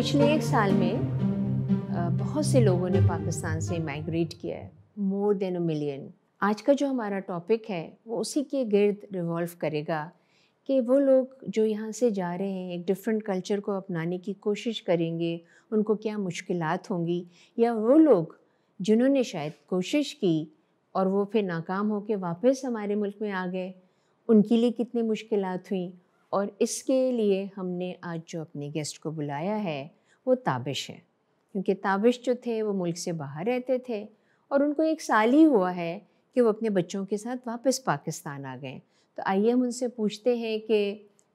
पिछले एक साल में बहुत से लोगों ने पाकिस्तान से माइग्रेट किया है मोर देन अ मिलियन आज का जो हमारा टॉपिक है वो उसी के गिर्द रिवॉल्व करेगा कि वो लोग जो यहाँ से जा रहे हैं एक डिफरेंट कल्चर को अपनाने की कोशिश करेंगे उनको क्या मुश्किल होंगी या वो लोग जिन्होंने शायद कोशिश की और वो फिर नाकाम होकर वापस हमारे मुल्क में आ गए उनके लिए कितनी मुश्किल हुई और इसके लिए हमने आज जो अपने गेस्ट को बुलाया है वो ताबिश है क्योंकि ताबिश जो थे वो मुल्क से बाहर रहते थे और उनको एक साल ही हुआ है कि वो अपने बच्चों के साथ वापस पाकिस्तान आ गए तो आइए हम उनसे पूछते हैं कि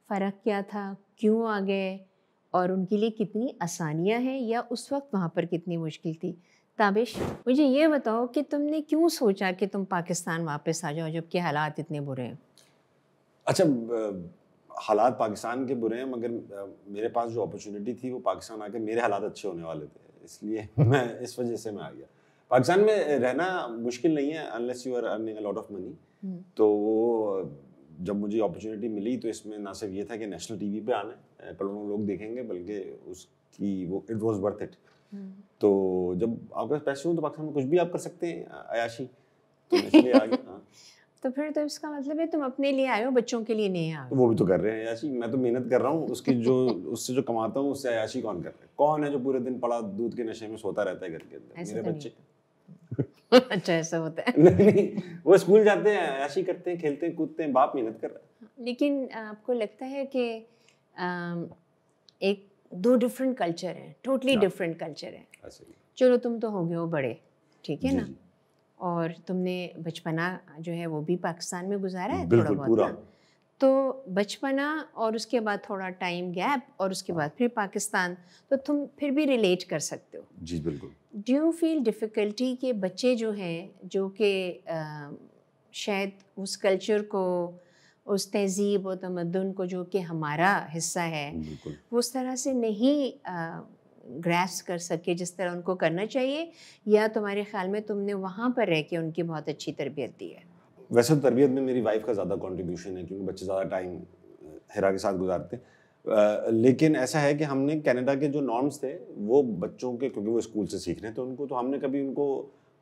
फ़र्क क्या था क्यों आ गए और उनके लिए कितनी आसानियाँ हैं या उस वक्त वहाँ पर कितनी मुश्किल थी ताबिश मुझे ये बताओ कि तुमने क्यों सोचा कि तुम पाकिस्तान वापस आ जाओ जबकि हालात इतने बुरे हैं अच्छा हालात पाकिस्तान के बुरे हैं मगर मेरे पास जो अपॉर्चुनिटी थी वो पाकिस्तान आके मेरे हालात अच्छे होने वाले थे इसलिए मैं इस वजह से मैं आ गया पाकिस्तान में रहना मुश्किल नहीं है unless you are earning lot of money तो वो जब मुझे अपॉर्चुनिटी मिली तो इसमें ना सिर्फ ये था कि नेशनल टीवी पे आना करोड़ों लोग देखेंगे बल्कि उसकी वो इट वॉज वर्थ इट तो जब आपके पास पैसे हों तो पाकिस्तान में कुछ भी आप कर सकते हैं अयाशी तो इसलिए आगे हाँ तो फिर तो इसका मतलब है तुम अपने लिए आए हो बच्चों के लिए नहीं आए वो भी तो कर रहे हैं अयाशी मैं तो मेहनत कर रहा हूँ उसकी जो उससे जो कमाता हूँ उससे अयाशी कौन कर रहे है कौन है जो पूरे दिन पड़ा दूध के नशे में सोता रहता है घर के अंदर मेरे तो बच्चे अच्छा ऐसा होता है नहीं नहीं वो स्कूल जाते हैं अयाशी करते हैं खेलते हैं कूदते हैं बाप मेहनत कर रहा है लेकिन आपको लगता है कि एक दो डिफरेंट कल्चर है टोटली डिफरेंट कल्चर है चलो तुम तो हो गए हो बड़े ठीक है ना और तुमने बचपना जो है वो भी पाकिस्तान में गुजारा है थोड़ा बहुत तो बचपना और उसके बाद थोड़ा टाइम गैप और उसके हाँ। बाद फिर पाकिस्तान तो तुम फिर भी रिलेट कर सकते हो जी बिल्कुल डू यू फील डिफ़िकल्टी के बच्चे जो हैं जो कि शायद उस कल्चर को उस तहजीब और तमदन को जो कि हमारा हिस्सा है वो उस तरह से नहीं ग्रैस कर सके जिस तरह उनको करना चाहिए या तुम्हारे ख्याल में तुमने वहाँ पर रह के उनकी बहुत अच्छी तरबियत दी है वैसे तो तरबियत में मेरी वाइफ का ज़्यादा कॉन्ट्रीब्यूशन है क्योंकि बच्चे ज़्यादा टाइम हेरा के साथ गुजारते लेकिन ऐसा है कि हमने कनाडा के जो नॉर्म्स थे वो बच्चों के क्योंकि वो स्कूल से सीख रहे थे उनको तो हमने कभी उनको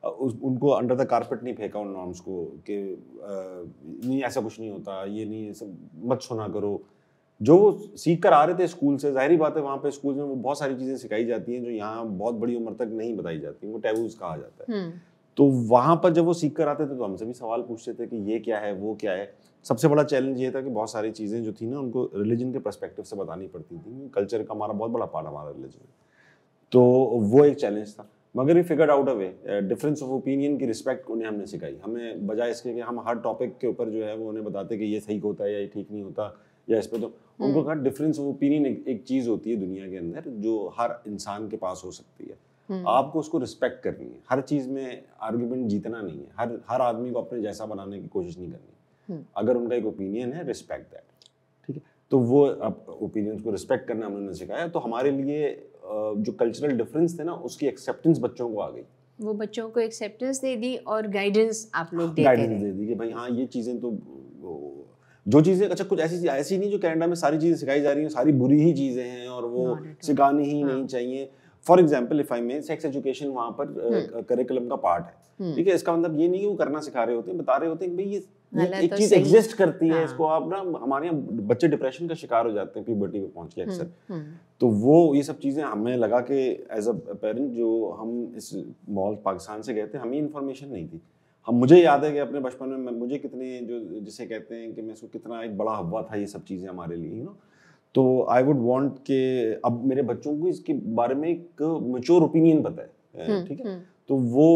उस, उनको अंडर द कारपेट नहीं फेंका उन नॉर्म्स को कि नहीं ऐसा कुछ नहीं होता ये नहीं सब मत सुना करो जो सीख कर आ रहे थे स्कूल से जाहिर बात है वहाँ पे स्कूल में वो बहुत सारी चीज़ें सिखाई जाती हैं जो यहाँ बहुत बड़ी उम्र तक नहीं बताई जाती वो टैबूज कहा जाता है हम्म। तो वहाँ पर जब वो सीख कर आते थे तो हमसे भी सवाल पूछते थे कि ये क्या है वो क्या है सबसे बड़ा चैलेंज ये था कि बहुत सारी चीज़ें जो थी ना उनको रिलीजन के परस्पेक्टिव से बतानी पड़ती थी कल्चर का हमारा बहुत बड़ा पार्ट हमारा रिलीजन तो वो एक चैलेंज था मगर we figure out a way difference of opinion की रिस्पेक्ट उन्हें हमने सिखाई हमें बजाय इसके कि हम हर टॉपिक के ऊपर जो है वो उन्हें बताते कि ये सही होता है या ये ठीक नहीं होता या इस पर तो उनको कहा डिफरेंस ऑफ ओपिनियन एक चीज होती है दुनिया के अंदर जो हर इंसान के पास हो सकती है हम्म। आपको उसको रिस्पेक्ट करनी है हर चीज में आर्ग्यूमेंट जीतना नहीं है हर हर आदमी को अपने जैसा बनाने की कोशिश नहीं करनी हम्म। अगर उनका एक ओपिनियन है रिस्पेक्ट दैट ठीक है तो वो अब ओपिनियंस को रिस्पेक्ट करना हमने सिखाया तो हमारे लिए जो कल्चरल डिफरेंस थे ना उसकी एक्सेप्टेंस बच्चों को आ गई वो बच्चों को एक्सेप्टेंस दे दी और गाइडेंस आप लोग गाइडेंस दे दी कि भाई हाँ ये चीज़ें तो जो चीज़ें अच्छा कुछ ऐसी ऐसी नहीं जो कैनेडा में सारी चीज़ें सिखाई जा रही हैं सारी बुरी ही चीज़ें हैं और वो सिखानी ही हाँ। नहीं चाहिए for example if I may sex education वहाँ पर करिकुलम हम्म। का पार्ट है हम्म। ठीक है इसका मतलब ये नहीं कि वो करना सिखा रहे होते हैं बता रहे होते हैं भाई ये, एक तो चीज एग्जिस्ट करती है हाँ। इसको आप ना हमारे यहाँ बच्चे डिप्रेशन का शिकार हो जाते हैं प्यूबर्टी पे पहुंच के हम्म, अक्सर तो वो ये सब चीजें हमें लगा के एज अ पेरेंट जो हम इस मॉल पाकिस्तान से गए थे हमें इन्फॉर्मेशन नहीं थी हम हाँ, मुझे याद है कि अपने बचपन में मुझे कितने जो जिसे कहते हैं कि मैं इसको कितना एक बड़ा हवा था ये सब चीज़ें हमारे लिए यू नो तो आई वुड वांट के अब मेरे बच्चों को इसके बारे में एक मच्योर ओपिनियन पता है हम्म, ठीक है हम्म। तो वो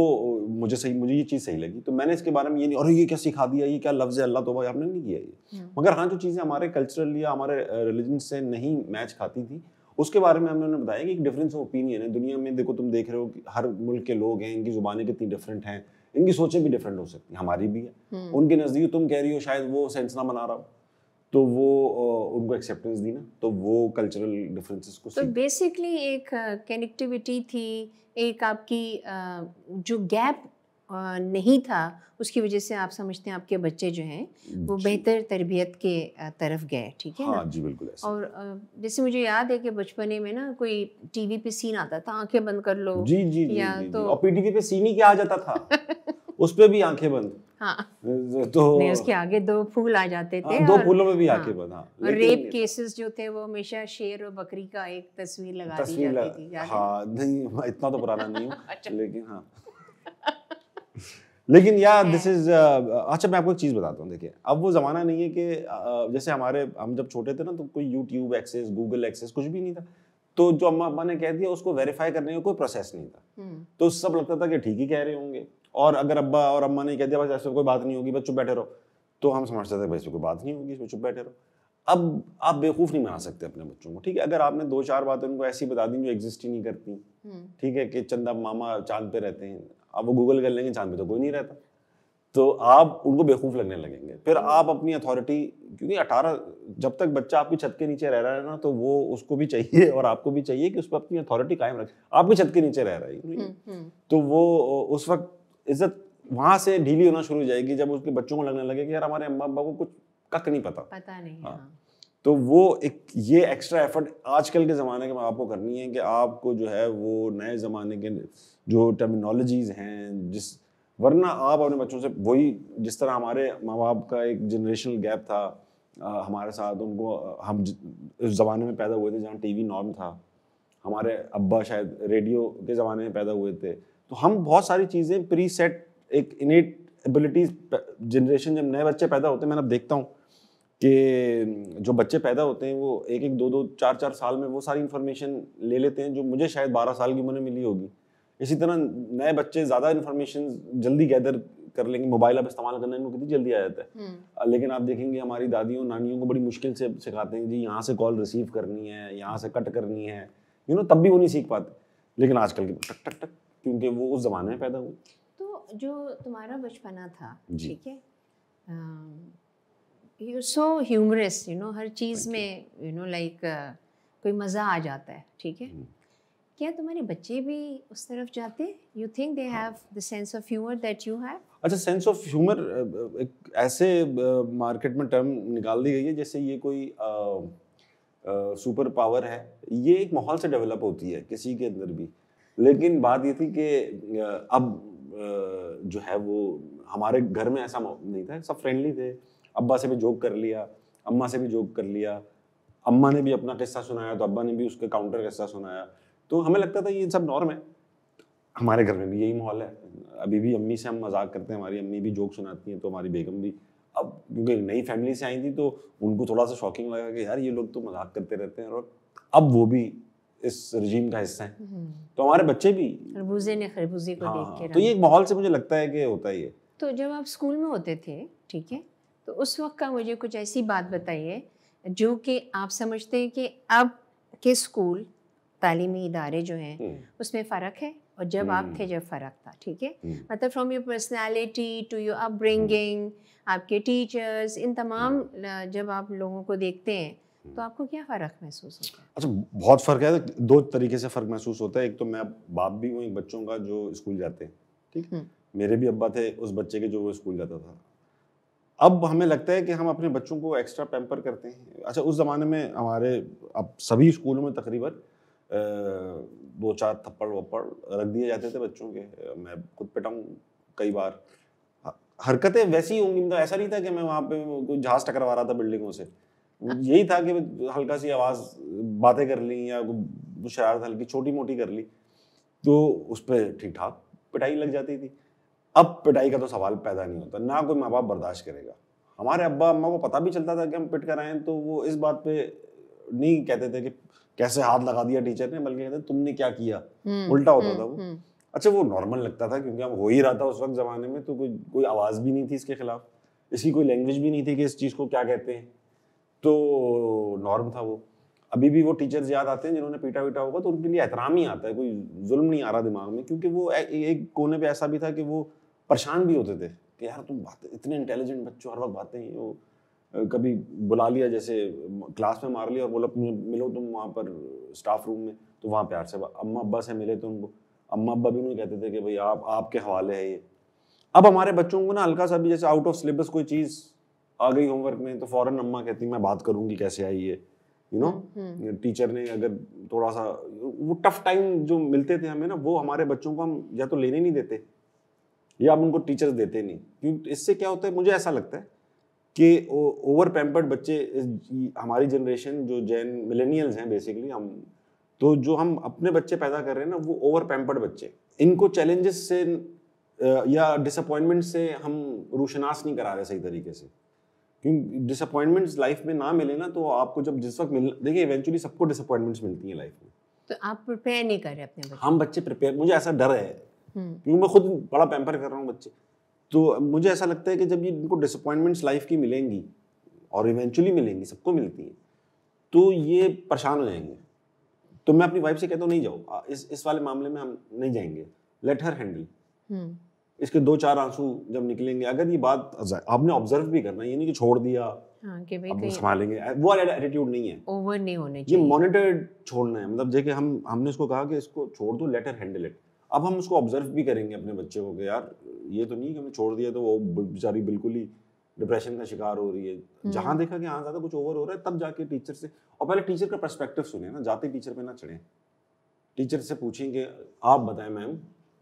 मुझे सही मुझे ये चीज़ सही लगी तो मैंने इसके बारे में ये नहीं और ये क्या सिखा दिया ये क्या लफ्ज़ है अल्लाह तो आपने नहीं किया ये हम्म। मगर हाँ जो चीज़ें हमारे कल्चरल या हमारे रिलीजन से नहीं मैच खाती थी उसके बारे में हमने उन्हें बताया कि एक डिफरेंस ऑफ ओपिनियन है दुनिया में देखो तुम देख रहे हो कि हर मुल्क के लोग हैं इनकी ज़ुबानें कितनी डिफरेंट हैं इनकी सोचें भी डिफरेंट हो सकती हैं हमारी भी है हम्म। उनके नज़दीक तुम कह रही हो शायद वो सेंस ना बना रहा हो तो वो उनको एक्सेप्टेंस दी ना तो वो कल्चरल डिफरेंसेस को तो बेसिकली एक कनेक्टिविटी थी एक आपकी जो गैप नहीं था उसकी वजह से आप समझते हैं आपके बच्चे जो हैं वो बेहतर तरबियत के तरफ गए ठीक है हाँ, ना जी बिल्कुल ऐसे। और जैसे मुझे याद है कि बचपने में ना कोई टीवी पे सीन आता था आंखें बंद कर लो जी जी या जी, तो जी, और पीटीवी पे सीन ही क्या आ जाता था उस पर भी आंखें बंद हाँ तो नहीं उसके आगे दो फूल आ जाते थे हाँ, दो फूलों में भी हाँ, आंखें बंद हाँ, और रेप केसेस जो थे वो हमेशा शेर और बकरी का एक तस्वीर लगा तस्वीर दी जाती लग, थी हाँ नहीं इतना तो पुराना नहीं हूँ अच्छा। लेकिन हाँ लेकिन या दिस इज uh, uh, अच्छा मैं आपको एक चीज़ बताता हूँ देखिए अब वो ज़माना नहीं है कि uh, जैसे हमारे हम जब छोटे थे ना तो कोई यूट्यूब एक्सेस गूगल एक्सेस कुछ भी नहीं था तो जो अम्मा अब्बा ने कह दिया उसको वेरीफाई करने का कोई प्रोसेस नहीं था हम्म। तो सब लगता था कि ठीक ही कह रहे होंगे और अगर अब्बा और अम्मा ने कह दिया बस ऐसे कोई बात नहीं होगी बस चुप बैठे रहो तो हम समझते थे भाई कोई बात नहीं होगी इसमें चुप बैठे रहो अब आप बेवकूफ़ नहीं बना सकते अपने बच्चों को ठीक है अगर आपने दो चार बातें उनको ऐसी बता दी जो एग्जिस्ट ही नहीं करती हम्म। ठीक है कि चंदा मामा चांद पे रहते हैं अब वो गूगल कर लेंगे चांद पे तो कोई नहीं रहता तो आप उनको बेवकूफ़ लगने लगेंगे फिर हम्म। आप अपनी अथॉरिटी क्योंकि 18 जब तक बच्चा आपकी छत के नीचे रह रहा है ना तो वो उसको भी चाहिए और आपको भी चाहिए कि उस पर अपनी अथॉरिटी कायम रखे आप भी छत के नीचे रह रही है हम्म, हम्म। तो वो उस वक्त इज्जत वहां से ढीली होना शुरू हो जाएगी जब उसके बच्चों को लगने लगे कि यार हमारे अम्मा अब्बा को कुछ कक नहीं पता पता नहीं हाँ।, हाँ। तो वो एक ये एक्स्ट्रा एफर्ट आजकल के ज़माने के में आपको करनी है कि आपको जो है वो नए ज़माने के जो टर्मिनोलॉजीज़ हैं जिस वरना आप अपने बच्चों से वही जिस तरह हमारे माँ बाप का एक जनरेशनल गैप था आ, हमारे साथ उनको हम उस ज़माने में पैदा हुए थे जहाँ टीवी नॉर्म था हमारे अब्बा शायद रेडियो के ज़माने में पैदा हुए थे तो हम बहुत सारी चीज़ें प्री सेट एक इनेट एबिलिटीज जनरेशन जब नए बच्चे पैदा होते हैं मैं अब देखता हूँ कि जो बच्चे पैदा होते हैं वो एक एक दो दो चार चार साल में वो सारी इन्फॉर्मेशन ले लेते हैं जो मुझे शायद बारह साल की उम्र में मिली होगी इसी तरह नए बच्चे ज़्यादा इन्फॉर्मेशन जल्दी गैदर कर लेंगे मोबाइल आप इस्तेमाल करने में कितनी जल्दी आ जाता है हम्म। लेकिन आप देखेंगे हमारी दादियों नानियों को बड़ी मुश्किल से सिखाते हैं जी यहाँ से कॉल रिसीव करनी है यहाँ से कट करनी है यू नो तब भी वो नहीं सीख पाते लेकिन आजकल के टक टक टक क्योंकि वो उस ज़माने में पैदा हुए तो जो तुम्हारा बचपना था ठीक है you so humorous you know हर चीज़ में यू नो लाइक कोई मज़ा आ जाता है ठीक है hmm. क्या तुम्हारे बच्चे भी उस तरफ जाते you think they have the sense of humour that you have अच्छा सेंस ऑफ ह्यूमर एक ऐसे मार्केट में टर्म निकाल दी गई है जैसे ये कोई सुपर पावर है ये एक माहौल से डेवलप होती है किसी के अंदर भी लेकिन बात ये थी कि अब जो है वो हमारे घर में ऐसा नहीं था सब फ्रेंडली थे अब्बा से भी जोक कर लिया अम्मा से भी जोक कर लिया अम्मा ने भी अपना किस्सा सुनाया तो अब्बा ने भी उसके काउंटर किस्सा सुनाया तो हमें लगता था ये सब नॉर्म है हमारे घर में भी यही माहौल है अभी भी अम्मी से हम मजाक करते हैं हमारी अम्मी भी जोक सुनाती हैं तो हमारी बेगम भी अब क्योंकि नई फैमिली से आई थी तो उनको थोड़ा सा शॉकिंग लगा कि यार ये लोग तो मजाक करते रहते हैं और अब वो भी इस रजीम का हिस्सा है हम्म। तो हमारे बच्चे भी खरबूजे ने खरबूजे को हाँ, देख के तो ये एक माहौल से मुझे लगता है कि होता ही है तो जब आप स्कूल में होते थे ठीक है तो उस वक्त का मुझे कुछ ऐसी बात बताइए जो कि आप समझते हैं कि अब के स्कूल तालीमी इदारे जो हैं हम्म। उसमें फ़र्क है और जब हम्म। आप थे जब फ़र्क था ठीक है हम्म। मतलब from your personality to your upbringing आपके टीचर्स इन तमाम जब आप लोगों को देखते हैं तो आपको क्या फ़र्क महसूस होता है अच्छा बहुत फ़र्क है दो तरीके से फ़र्क महसूस होता है एक तो मैं बाप भी हूँ बच्चों का जो स्कूल जाते हैं ठीक है मेरे भी अब्बा थे उस बच्चे के जो वो स्कूल जाता था अब हमें लगता है कि हम अपने बच्चों को एक्स्ट्रा पैम्पर करते हैं अच्छा उस ज़माने में हमारे अब सभी स्कूलों में तकरीबन दो चार थप्पड़ वप्पड़ रख दिए जाते थे बच्चों के मैं खुद पिटाऊँ कई बार हरकतें वैसी होंगी मतलब ऐसा नहीं था कि मैं वहाँ पे कोई जहाज टकरवा रहा था बिल्डिंगों से यही था कि हल्का सी आवाज़ बातें कर ली या शरारत हल्की छोटी मोटी कर ली तो उस पर ठीक ठाक पिटाई लग जाती थी अब पिटाई का तो सवाल पैदा नहीं होता ना कोई माँ बाप बर्दाश्त करेगा हमारे अब्बा अम्मा को पता भी चलता था कि हम पिट कर आए तो वो इस बात पे नहीं कहते थे कि कैसे हाथ लगा दिया टीचर ने बल्कि कहते तुमने क्या किया हम्म, उल्टा होता हम्म, था वो हम्म। अच्छा वो नॉर्मल लगता था क्योंकि हम हो ही रहा था उस वक्त ज़माने में तो कोई कोई आवाज़ भी नहीं थी इसके खिलाफ इसकी कोई लैंग्वेज भी नहीं थी कि इस चीज़ को क्या कहते हैं तो नॉर्म था वो अभी भी वो टीचर्स याद आते हैं जिन्होंने पीटा वीटा होगा तो उनके लिए एहतराम ही आता है कोई जुल्म नहीं आ रहा दिमाग में क्योंकि वो एक कोने पर ऐसा भी था कि वो परेशान भी होते थे कि यार तुम बात इतने इंटेलिजेंट बच्चों हर वक्त बातें वो कभी बुला लिया जैसे क्लास में मार लिया और बोला मिलो तुम वहाँ पर स्टाफ रूम में तो वहाँ प्यार से अम्मा अब्बा से मिले तो उनको अम्मा अब्बा भी उन्हें कहते थे कि भाई आप आपके हवाले है ये अब हमारे बच्चों को ना हल्का सा भी जैसे आउट ऑफ सिलेबस कोई चीज़ आ गई होमवर्क में तो फ़ौरन अम्मा कहती मैं बात करूँगी कैसे आई ये यू नो टीचर ने अगर थोड़ा सा वो टफ टाइम जो मिलते थे हमें ना वो हमारे बच्चों को हम या तो लेने नहीं देते या हम उनको टीचर्स देते नहीं क्योंकि इससे क्या होता है मुझे ऐसा लगता है कि ओवर पैम्पर्ड बच्चे हमारी जनरेशन जो जैन मिलेनियल्स हैं बेसिकली हम तो जो हम अपने बच्चे पैदा कर रहे हैं ना वो ओवर पैम्पर्ड बच्चे इनको चैलेंजेस से या डिसअपॉइंटमेंट से हम रोशनास नहीं करा रहे सही तरीके से क्योंकि डिसअपॉइंटमेंट्स लाइफ में ना मिले ना तो आपको जब जिस वक्त मिल देखिए इवेंचुअली सबको डिसअपॉइंटमेंट्स मिलती हैं लाइफ में तो आप प्रिपेयर नहीं कर रहे अपने बच्चे हम बच्चे प्रिपेयर मुझे ऐसा डर है हम्म। क्योंकि मैं खुद बड़ा पैम्पर कर रहा हूँ बच्चे तो मुझे ऐसा लगता है कि जब ये इनको डिसअपॉइंटमेंट्स लाइफ की मिलेंगी और इवेंचुअली मिलेंगी सबको मिलती हैं तो ये परेशान हो जाएंगे तो मैं अपनी वाइफ से कहता हूँ नहीं जाओ इस इस वाले मामले में हम नहीं जाएंगे लेट हर हैंडल इसके दो चार आंसू जब निकलेंगे अगर ये बात आपने ऑब्जर्व भी करना है ये नहीं कि छोड़ दिया हाँ, कि अब संभालेंगे वो वाला एटीट्यूड नहीं है ओवर नहीं होने चाहिए ये मॉनिटर्ड छोड़ना है मतलब जैसे हम हमने उसको कहा कि इसको छोड़ दो लेटर हैंडल इट अब हम उसको ऑब्जर्व भी करेंगे अपने बच्चे को कि यार ये तो नहीं कि हमने छोड़ दिया तो वो बेचारी बिल्कुल ही डिप्रेशन का शिकार हो रही है हम्म। जहाँ देखा कि हाँ ज़्यादा कुछ ओवर हो रहा है तब जाके टीचर से और पहले टीचर का परस्पेक्टिव सुने ना जाते टीचर पे ना चढ़े टीचर से पूछें कि आप बताएं मैम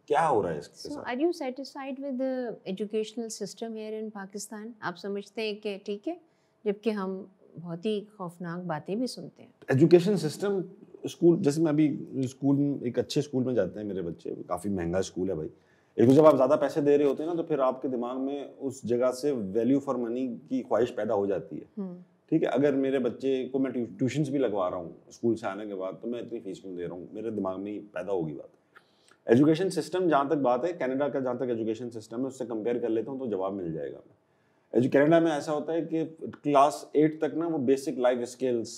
क्या हो रहा है इसके so, साथ are you satisfied with the educational system here in Pakistan आप समझते हैं कि ठीक है जबकि हम बहुत ही खौफनाक बातें भी सुनते हैं एजुकेशन सिस्टम स्कूल जैसे मैं अभी स्कूल एक अच्छे स्कूल में जाते हैं मेरे बच्चे काफ़ी महंगा स्कूल है भाई एक जब आप ज़्यादा पैसे दे रहे होते हैं ना तो फिर आपके दिमाग में उस जगह से वैल्यू फॉर मनी की ख्वाहिश पैदा हो जाती है हम्म। ठीक है अगर मेरे बच्चे को मैं ट्यूशन भी लगवा रहा हूँ स्कूल से आने के बाद तो मैं इतनी फीस क्यों दे रहा हूँ मेरे दिमाग में ही पैदा होगी बात एजुकेशन सिस्टम जहाँ तक बात है कनाडा का जहाँ तक एजुकेशन सिस्टम है उससे कंपेयर कर लेता हूँ तो जवाब मिल जाएगा कैनेडा कनाडा में ऐसा होता है कि क्लास एट तक ना वो बेसिक लाइफ स्किल्स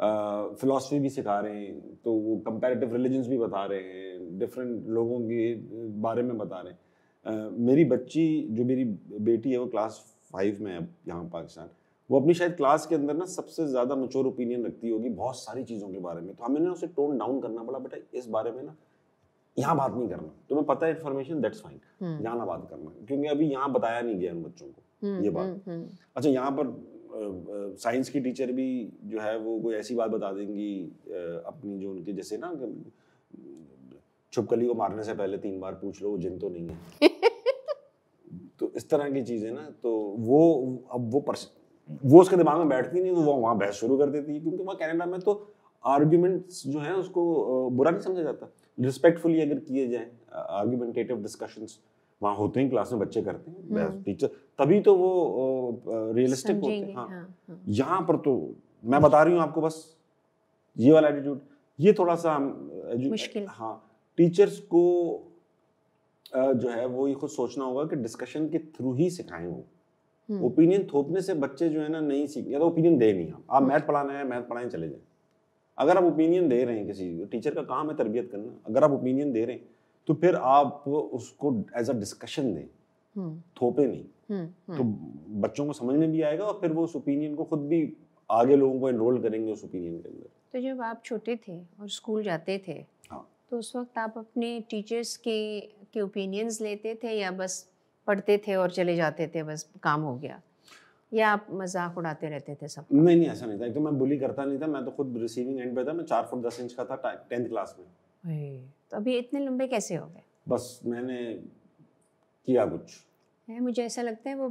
फ़िलासफ़ी भी सिखा रहे हैं तो वो कंपेरेटिव रिलीजन्स भी बता रहे हैं डिफरेंट लोगों के बारे में बता रहे हैं uh, मेरी बच्ची जो मेरी बेटी है वो क्लास फाइव में है यहाँ पाकिस्तान वो अपनी शायद क्लास के अंदर ना सबसे ज़्यादा मचोर ओपिनियन रखती होगी बहुत सारी चीज़ों के बारे में तो हमें ना उसे टोन डाउन करना पड़ा बेटा इस बारे में ना यहाँ बात नहीं करना तो मैं पता है इन्फॉर्मेशन दैट्स फाइन यहाँ ना बात करना क्योंकि अभी यहाँ बताया नहीं गया उन बच्चों को हम्म, ये बात हम्म, हम्म। अच्छा यहाँ पर साइंस की टीचर भी जो है वो कोई ऐसी बात बता देंगी अपनी जो उनके जैसे ना छुपकली को मारने से पहले तीन बार पूछ लो जिन तो नहीं है तो इस तरह की चीज़ें ना तो वो अब वो पर्स वो उसके दिमाग में बैठती नहीं तो वो वहाँ बहस शुरू कर देती है क्योंकि वहाँ कैनेडा में मतलब तो आर्ग्यूमेंट्स जो है उसको बुरा नहीं समझा जाता रिस्पेक्टफुली अगर किए जाए आर्ग्यूमेंटेटिव डिस्कशंस वहाँ होते हैं क्लास में बच्चे करते हैं हम्म। टीचर तभी तो वो रियलिस्टिक होते हैं हाँ।, हाँ, हाँ, यहाँ पर तो मैं बता रही हूँ आपको बस ये वाला एटीट्यूड ये थोड़ा सा मुश्किल हाँ टीचर्स को जो है वो ये खुद सोचना होगा कि डिस्कशन के थ्रू ही सिखाएं वो ओपिनियन हम्म। थोपने से बच्चे जो है ना नहीं सीख या तो ओपिनियन दे नहीं आप मैथ हम्म। पढ़ाने हैं मैथ पढ़ाएं चले जाएं अगर आप ओपिनियन दे रहे हैं किसी को टीचर का काम है तरबियत करना अगर आप ओपिनियन दे रहे हैं तो फिर आप उसको एज अ डिस्कशन दें हम्म। थोपे नहीं हम्म, तो हम्म। बच्चों को समझ में भी आएगा और फिर वो उस ओपिनियन को खुद भी आगे लोगों को एनरोल करेंगे उस ओपिनियन के अंदर तो जब आप छोटे थे और स्कूल जाते थे हाँ। तो उस वक्त आप अपने टीचर्स के के ओपिनियंस लेते थे या बस पढ़ते थे और चले जाते थे बस काम हो गया या आप मजाक उड़ाते रहते थे सब नहीं नहीं ऐसा नहीं था एक तो मैं बुली करता नहीं था मैं तो खुद रिसीविंग एंड पे था मैं चार फुट दस इंच का था टेंथ क्लास में तो अभी इतने लंबे कैसे हो गए बस मैंने किया कुछ है मुझे ऐसा लगता है वो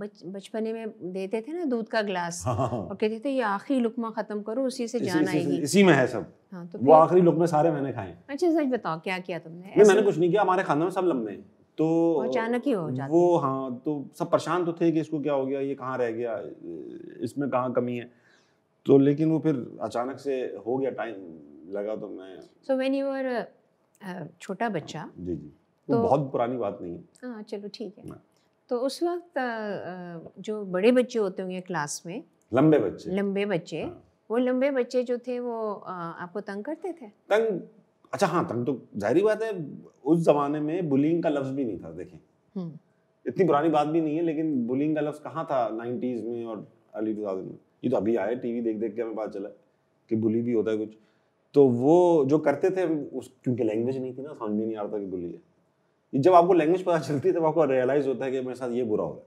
बच बचपने में देते थे ना दूध का ग्लास हाँ, हाँ, हाँ। और कहते थे ये आखिरी लुकमा खत्म करो उसी से जान आएगी इसी में है सब हाँ, तो वो आखिरी लुकमे सारे मैंने खाए अच्छा सच बताओ क्या किया तुमने नहीं मैंने कुछ नहीं किया हमारे खानदान में सब लंबे हैं तो अचानक ही हो जाते वो हाँ तो सब परेशान तो थे कि इसको क्या हो गया ये कहाँ रह गया इसमें कहाँ कमी है तो लेकिन वो फिर अचानक से हो गया टाइम लगा तो मैं सो व्हेन यू वर छोटा बच्चा हाँ, जी जी तो बहुत पुरानी बात नहीं है हाँ चलो ठीक है तो उस वक्त जो बड़े बच्चे होते होंगे क्लास में लंबे बच्चे लंबे बच्चे हाँ। वो लंबे बच्चे जो थे वो आपको तंग करते थे तंग अच्छा हाँ तंग तो जाहिर बात है उस जमाने में बुलिंग का लफ्ज भी नहीं था देखें हम्म। इतनी पुरानी बात भी नहीं है लेकिन बुलिंग का लफ्ज कहाँ था नाइनटीज में और अर्ली टू में ये तो अभी आया टीवी देख देख के हमें पता चला कि बुली भी होता है कुछ तो वो जो करते थे उस क्योंकि लैंग्वेज नहीं थी ना समझ में नहीं आ रहा था कि बुली है जब आपको लैंग्वेज पता चलती है तब आपको रियलाइज़ होता है कि मेरे साथ ये बुरा हो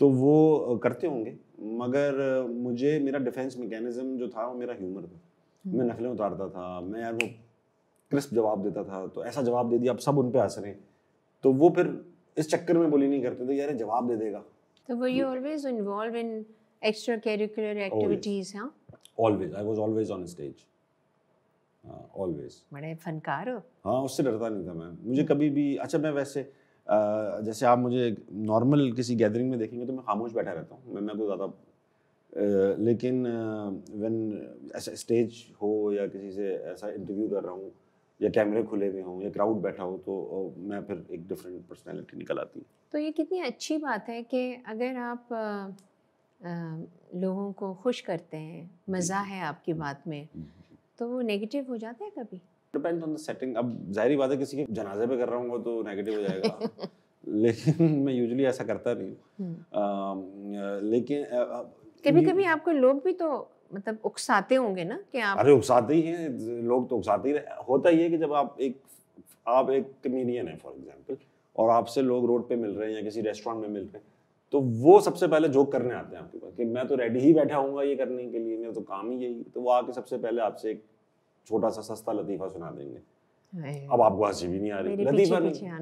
तो वो करते होंगे मगर मुझे मेरा डिफेंस मैकेनिज्म जो था वो मेरा ह्यूमर था हम्म। मैं नखलें उतारता था मैं यार वो क्रिस्प जवाब देता था तो ऐसा जवाब दे दिया अब सब उन पर हंस रहे तो वो फिर इस चक्कर में बोली नहीं करते थे यार जवाब दे देगा तो were you always involve in extra curricular activities हां always I was always on stage always हाँ, बड़े फनकार हो हाँ उससे डरता नहीं था मैं मुझे कभी भी अच्छा मैं वैसे Uh, जैसे आप मुझे नॉर्मल किसी गैदरिंग में देखेंगे तो मैं खामोश बैठा रहता हूँ मैं मैं कोई ज़्यादा uh, लेकिन व्हेन uh, ऐसा स्टेज हो या किसी से ऐसा इंटरव्यू कर रहा हूँ या कैमरे खुले हुए हों या क्राउड बैठा हो तो मैं फिर एक डिफरेंट पर्सनैलिटी निकल आती तो ये कितनी अच्छी बात है कि अगर आप लोगों को खुश करते हैं मज़ा है आपकी बात में हम्म। तो वो नेगेटिव हो जाता है कभी डिपेंड ऑन द सेटिंग अब जाहिर बात है किसी के जनाजे पे कर रहा हूँ तो नेगेटिव हो जाएगा लेकिन मैं यूजुअली ऐसा करता नहीं हूँ हम्म। लेकिन कभी कभी आपको लोग भी तो मतलब उकसाते होंगे ना कि आप अरे उकसाते ही हैं लोग तो उकसाते ही होता ही है कि जब आप एक आप एक कमेडियन है फॉर एग्जांपल और आपसे लोग रोड पे मिल रहे हैं या किसी रेस्टोरेंट में मिल रहे हैं तो वो सबसे पहले जोक करने आते हैं आपके पास कि मैं तो रेडी ही बैठा हूँ ये करने के लिए मेरा तो काम ही यही तो वो आके सबसे पहले आपसे एक छोटा सा सस्ता लतीफा सुना देंगे अब आपको हंसी भी नहीं आ रही लतीफा नहीं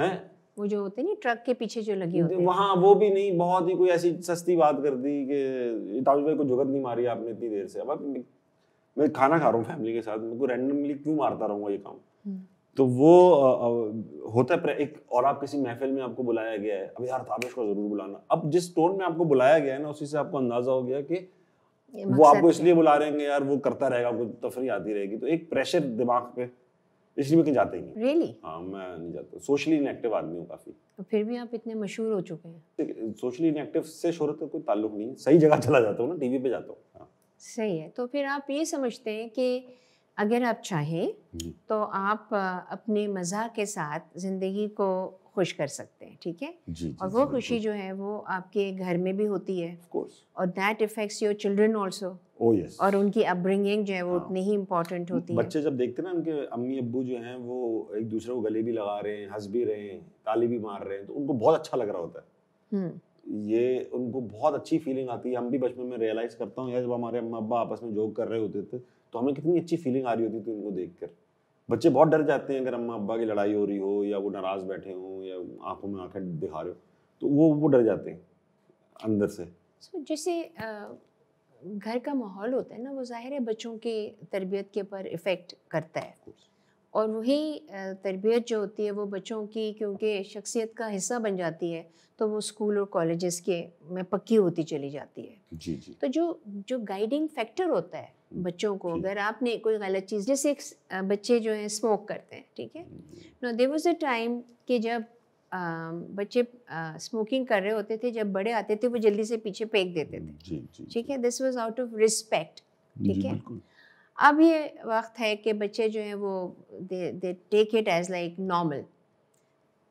है वो जो होते नहीं ट्रक के पीछे जो लगे होते वहाँ वो भी नहीं बहुत ही कोई ऐसी सस्ती बात कर दी कि ताजू भाई को जुगत नहीं मारी आपने इतनी देर से अब मैं खाना खा रहा हूँ फैमिली के साथ मेरे को रैंडमली क्यों मारता रहूँगा ये काम हम्म। तो वो होता है एक और आप किसी महफिल में आपको बुलाया गया है अब यार ताबिश को जरूर बुलाना अब जिस टोन में आपको बुलाया गया है ना उसी से आपको अंदाजा हो गया कि वो आपको इसलिए बुला रहे हैं यार वो करता रहेगा आपको तफरी तो आती रहेगी तो एक प्रेशर दिमाग पे इसलिए मैं जाते ही रियली really? हाँ मैं नहीं जाता सोशली इनएक्टिव आदमी हूँ काफ़ी तो फिर भी आप इतने मशहूर हो चुके हैं सोशली इनएक्टिव से शोहरत तो का कोई ताल्लुक नहीं है सही जगह चला जाता हूँ ना टीवी पे जाता हूँ हाँ। सही है तो फिर आप ये समझते हैं कि अगर आप चाहें तो आप अपने मज़ा के साथ ज़िंदगी को खुश कर सकते हैं ठीक है जी, जी, और वो खुशी जो है वो आपके घर में भी होती है और that effects your children also और उनकी अपब्रिंगिंग जो है वो हाँ। उतनी ही इम्पोर्टेंट होती बच्चे है बच्चे जब देखते हैं ना उनके अम्मी अब्बू जो हैं वो एक दूसरे को गले भी लगा रहे हैं हंस भी रहे हैं ताली भी मार रहे हैं तो उनको बहुत अच्छा लग रहा होता है हम्म। ये उनको बहुत अच्छी फीलिंग आती है हम भी बचपन में रियलाइज करता हूँ यार जब हमारे अम्मा अब्बा आपस में जोक कर रहे होते थे तो हमें कितनी अच्छी फीलिंग आ रही होती थी उनको देख कर बच्चे बहुत डर जाते हैं अगर अम्मा अब्बा की लड़ाई हो रही हो या वो नाराज़ बैठे हों या आंखों में आंखें दिखा रहे हो तो वो वो डर जाते हैं अंदर से so, जैसे घर का माहौल होता है ना वो जाहिर है बच्चों की तरबियत के ऊपर इफ़ेक्ट करता है और वही तरबियत जो होती है वो बच्चों की क्योंकि शख्सियत का हिस्सा बन जाती है तो वो स्कूल और कॉलेजेस के में पक्की होती चली जाती है जी जी तो जो जो गाइडिंग फैक्टर होता है हम्म, बच्चों को अगर आपने कोई गलत चीज़ जैसे एक बच्चे जो हैं स्मोक करते हैं ठीक है no there was a time कि जब आ, बच्चे स्मोकिंग कर रहे होते थे जब बड़े आते थे वो जल्दी से पीछे फेंक देते थे ठीक है this was out of respect ठीक है अब ये वक्त है कि बच्चे जो हैं वो they they take it as like normal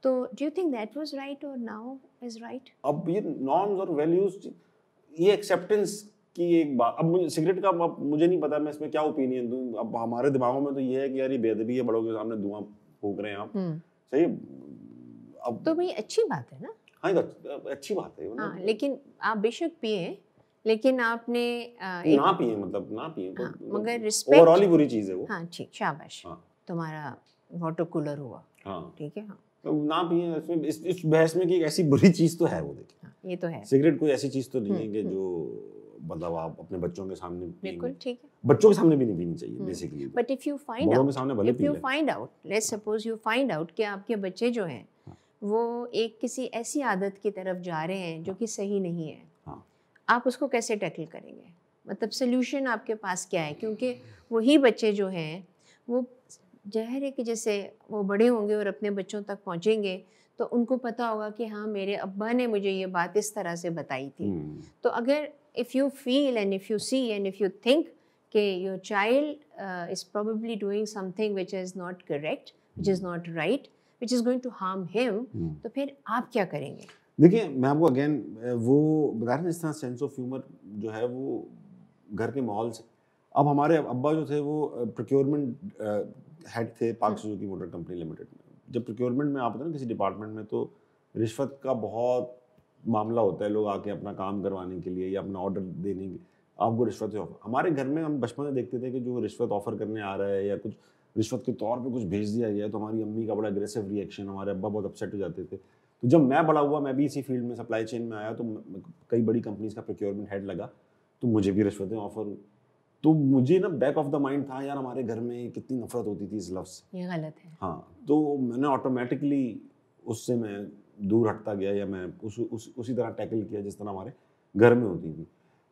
तो do you think that was right और नाउ इज राइट अब ये नॉर्म्स और वैल्यूज ये एक्सेप्टेंस की एक बात अब मुझे सिगरेट का अब मुझे नहीं पता मैं इसमें क्या ओपिनियन दूं अब हमारे दिमागों में तो ये है कि यार ये बेअदबी है बड़ों के सामने धुआं फूंक रहे हैं आप हम्म। सही अब तो भाई अच्छी बात है ना हाँ तो अच्छी बात है हाँ, लेकिन आप बेशक पिए लेकिन आपने आ, ना पिए मतलब ना पिए हाँ, मगर रिस्पेक्ट मतलब ओवरऑल ही बुरी चीज़ है वो हाँ ठीक शाबाश हाँ. तुम्हारा वाटर कूलर हुआ हाँ ठीक है हाँ तो ना पिए इसमें इस, इस बहस में कि एक ऐसी बुरी चीज़ तो है वो देखिए हाँ, ये तो है सिगरेट कोई ऐसी चीज़ तो नहीं हम्म, है कि हम्म। जो मतलब आप अपने बच्चों के सामने बिल्कुल ठीक है बच्चों के सामने भी नहीं पीनी चाहिए basically but if you find out सामने भले if you find out let's suppose you find out कि आपके बच्चे जो हैं हाँ। वो एक किसी ऐसी आदत की तरफ जा रहे हैं जो कि सही नहीं है आप उसको कैसे टैकल करेंगे मतलब सोल्यूशन आपके पास क्या है क्योंकि वही बच्चे जो हैं वो जहर है कि जैसे वो बड़े होंगे और अपने बच्चों तक पहुँचेंगे तो उनको पता होगा कि हाँ मेरे अब्बा ने मुझे ये बात इस तरह से बताई थी hmm. तो अगर if you feel and if you see and if you think कि your child is probably doing something which is not correct which is not right which is going to harm him तो फिर आप क्या करेंगे देखिए मैं आपको again वो बता रहे हैं तरह सेंस ऑफ ह्यूमर जो है वो घर के माहौल से अब हमारे अब्बा जो थे वो प्रोक्योरमेंट हेड थे पाक हम्म। सुजुकी मोटर कंपनी लिमिटेड में जब प्रोक्योरमेंट में आप होते ना किसी डिपार्टमेंट में तो रिश्वत का बहुत मामला होता है लोग आके अपना काम करवाने के लिए या अपना ऑर्डर देने के आपको रिश्वत ऑफर हमारे घर में हम बचपन में देखते थे कि जो रिश्वत ऑफर करने आ रहा है या कुछ रिश्वत के तौर पे कुछ भेज दिया गया तो हमारी अम्मी का बड़ा अग्रेसिव रिएक्शन हमारे अब्बा बहुत अपसेट हो जाते थे तो जब मैं बड़ा हुआ मैं भी इसी फील्ड में सप्लाई चेन में आया तो कई बड़ी कंपनीज का प्रोक्योरमेंट हेड लगा तो मुझे भी रिश्वतें ऑफर तो मुझे ना बैक ऑफ द माइंड था यार हमारे घर में कितनी नफरत होती थी इस लफ्ज़ से ये गलत है हाँ तो मैंने ऑटोमेटिकली उससे मैं दूर हटता गया या मैं उस, उस उसी तरह टैकल किया जिस तरह हमारे घर में होती थी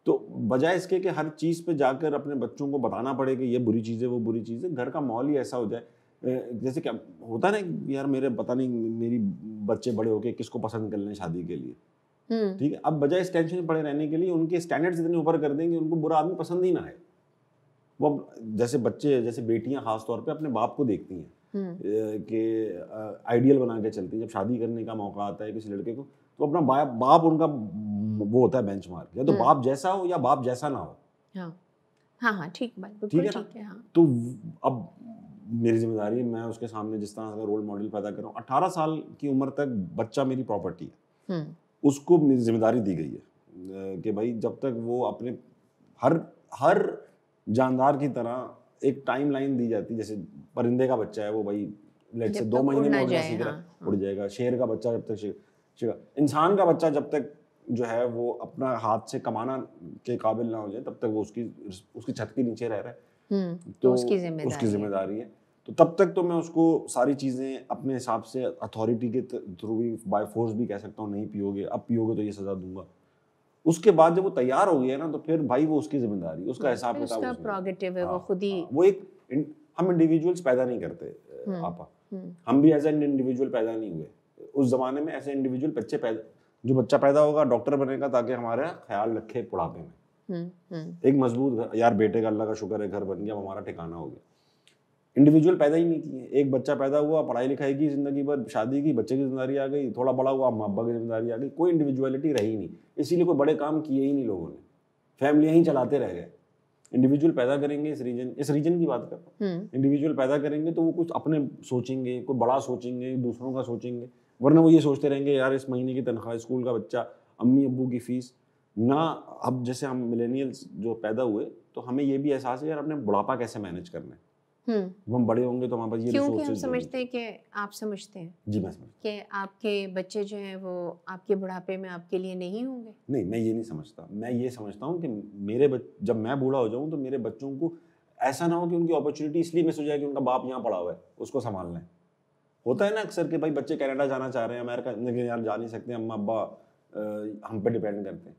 तो बजाय इसके कि हर चीज़ पे जाकर अपने बच्चों को बताना पड़े कि ये बुरी चीज़ है वो बुरी चीज़ है घर का माहौल ही ऐसा हो जाए जैसे क्या होता है ना यार मेरे पता नहीं मेरी बच्चे बड़े होके किसको पसंद कर लें शादी के लिए हम्म। ठीक है अब बजाय इस टेंशन में पड़े रहने के लिए उनके स्टैंडर्ड्स इतने ऊपर कर देंगे उनको बुरा आदमी पसंद ही ना है वो जैसे बच्चे जैसे बेटियां खास तौर पे अपने बाप को देखती हैं हम्म। कि आइडियल बना के चलती हैं जब शादी करने का मौका आता है किसी लड़के को तो अपना बाप बाप उनका वो होता है बेंच या तो हम्म। बाप जैसा हो या बाप जैसा ना हो हाँ हाँ, हाँ ठीक बात ठीक है हाँ। तो अब मेरी जिम्मेदारी है मैं उसके सामने जिस तरह का रोल मॉडल पैदा कर रहा हूँ अट्ठारह साल की उम्र तक बच्चा मेरी प्रॉपर्टी है हम्म। उसको मेरी जिम्मेदारी दी गई है कि भाई जब तक वो अपने हर हर जानदार की तरह एक टाइम लाइन दी जाती है जैसे परिंदे का बच्चा है वो भाई लेट से दो महीने में उड़ना सीख रहा उड़ हाँ, हाँ। जाएगा शेर का बच्चा जब तक शेर इंसान का बच्चा जब तक जो है वो अपना हाथ से कमाना के काबिल ना हो जाए तब तक वो उसकी उसकी छत के नीचे रह रहा है हम्म, तो उसकी जिम्मेदारी उसकी जिम्मेदारी है तो तब तक तो मैं उसको सारी चीज़ें अपने हिसाब से अथॉरिटी के थ्रू भी बाय फोर्स भी कह सकता हूँ नहीं पियोगे अब पियोगे तो ये सज़ा दूंगा उसके बाद जब वो तैयार हो गया ना तो फिर भाई वो उसकी जिम्मेदारी उसका हाँ, हिसाब किताब उसका प्रोगेटिव है वो हाँ, खुद ही हाँ, वो एक हम इंडिविजुअल्स पैदा नहीं करते हम्म, आपा हम्म। हम भी एज एन इंडिविजुअल पैदा नहीं हुए उस जमाने में ऐसे इंडिविजुअल बच्चे पैदा जो बच्चा पैदा होगा डॉक्टर बनेगा ताकि हमारा ख्याल रखे बुढ़ापे में हम्म, हम्म। एक मजबूत यार बेटे का अल्लाह का शुक्र है घर बन गया हमारा ठिकाना हो गया इंडिविजुअल पैदा ही नहीं किए एक बच्चा पैदा हुआ पढ़ाई लिखाई की जिंदगी भर शादी की बच्चे की जिम्मेदारी आ गई थोड़ा बड़ा हुआ माँ बाप की जिम्मेदारी आ गई कोई इंडिविजुअलिटी रही नहीं इसीलिए कोई बड़े काम किए ही नहीं लोगों ने फैमिलियाँ ही चलाते रह गए इंडिविजुअल पैदा करेंगे इस रीजन इस रीजन की बात कर रहा हूँ इंडिविजुअल हम्म। पैदा करेंगे तो वो कुछ अपने सोचेंगे कोई बड़ा सोचेंगे दूसरों का सोचेंगे वरना वो ये सोचते रहेंगे यार इस महीने की तनख्वाह स्कूल का बच्चा अम्मी अबू की फीस ना अब जैसे हम मिलेनियल्स जो पैदा हुए तो हमें ये भी एहसास है यार अपने बुढ़ापा कैसे मैनेज करना है हम्म। हम बड़े होंगे तो हमारे पास ये क्योंकि हम समझते हैं कि आप समझते हैं जी मैं समझता कि आपके बच्चे जो हैं वो आपके बुढ़ापे में आपके लिए नहीं होंगे नहीं मैं ये नहीं समझता मैं ये समझता हूँ कि मेरे बच... जब मैं बूढ़ा हो जाऊँ तो मेरे बच्चों को ऐसा ना हो कि उनकी अपॉर्चुनिटी इसलिए मिस हो जाए कि उनका बाप यहाँ पड़ा हुआ है उसको संभालना है होता है ना अक्सर कि भाई बच्चे कनाडा जाना चाह रहे हैं अमेरिका लेकिन यार जा नहीं सकते अम्मा अब्बा हम पे डिपेंड करते हैं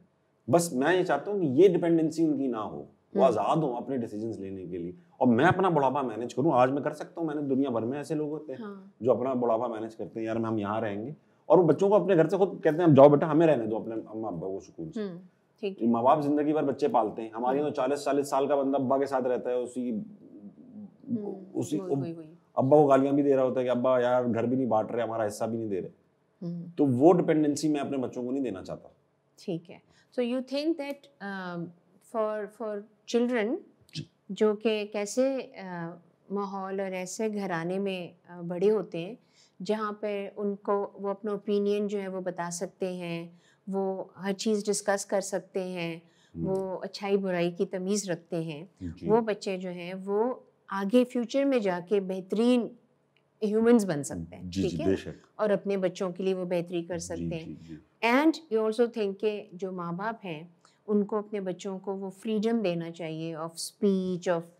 बस मैं ये चाहता हूँ कि ये डिपेंडेंसी उनकी ना हो वो हम्म। आज़ाद हो अपने डिसीजन लेने के लिए और मैं अपना बुढ़ापा मैनेज करूँ आज मैं कर सकता हूँ मैंने दुनिया भर में ऐसे लोग होते हैं हाँ। जो अपना बुढ़ापा मैनेज करते हैं यार हम यहाँ रहेंगे और वो बच्चों को अपने घर से खुद कहते हैं जाओ बेटा हमें रहने दो अपने अम्मा अब्बा को सुकून से हम्म, माँ बाप जिंदगी भर बच्चे पालते हैं हमारे हाँ। यहाँ तो चालीस चालीस साल का बंदा अब्बा के साथ रहता है उसी हम्म, उसी अब्बा को गालियां भी दे रहा होता है कि अब्बा यार घर भी नहीं बांट रहे हमारा हिस्सा भी नहीं दे रहे तो वो डिपेंडेंसी मैं अपने बच्चों को नहीं देना चाहता ठीक है so you think that for for children जो कि कैसे माहौल और ऐसे घराने में बड़े होते हैं जहाँ पे उनको वो अपना ओपिनियन जो है वो बता सकते हैं वो हर चीज़ डिस्कस कर सकते हैं वो हम्म। अच्छाई बुराई की तमीज़ रखते हैं वो बच्चे जो हैं वो आगे फ्यूचर में जाके बेहतरीन ह्यूमंस बन सकते हैं ठीक है और अपने बच्चों के लिए वो बेहतरी कर सकते हैं एंड यू ऑल्सो थिंक के जो माँ बाप हैं उनको अपने बच्चों को वो फ्रीडम देना चाहिए of speech of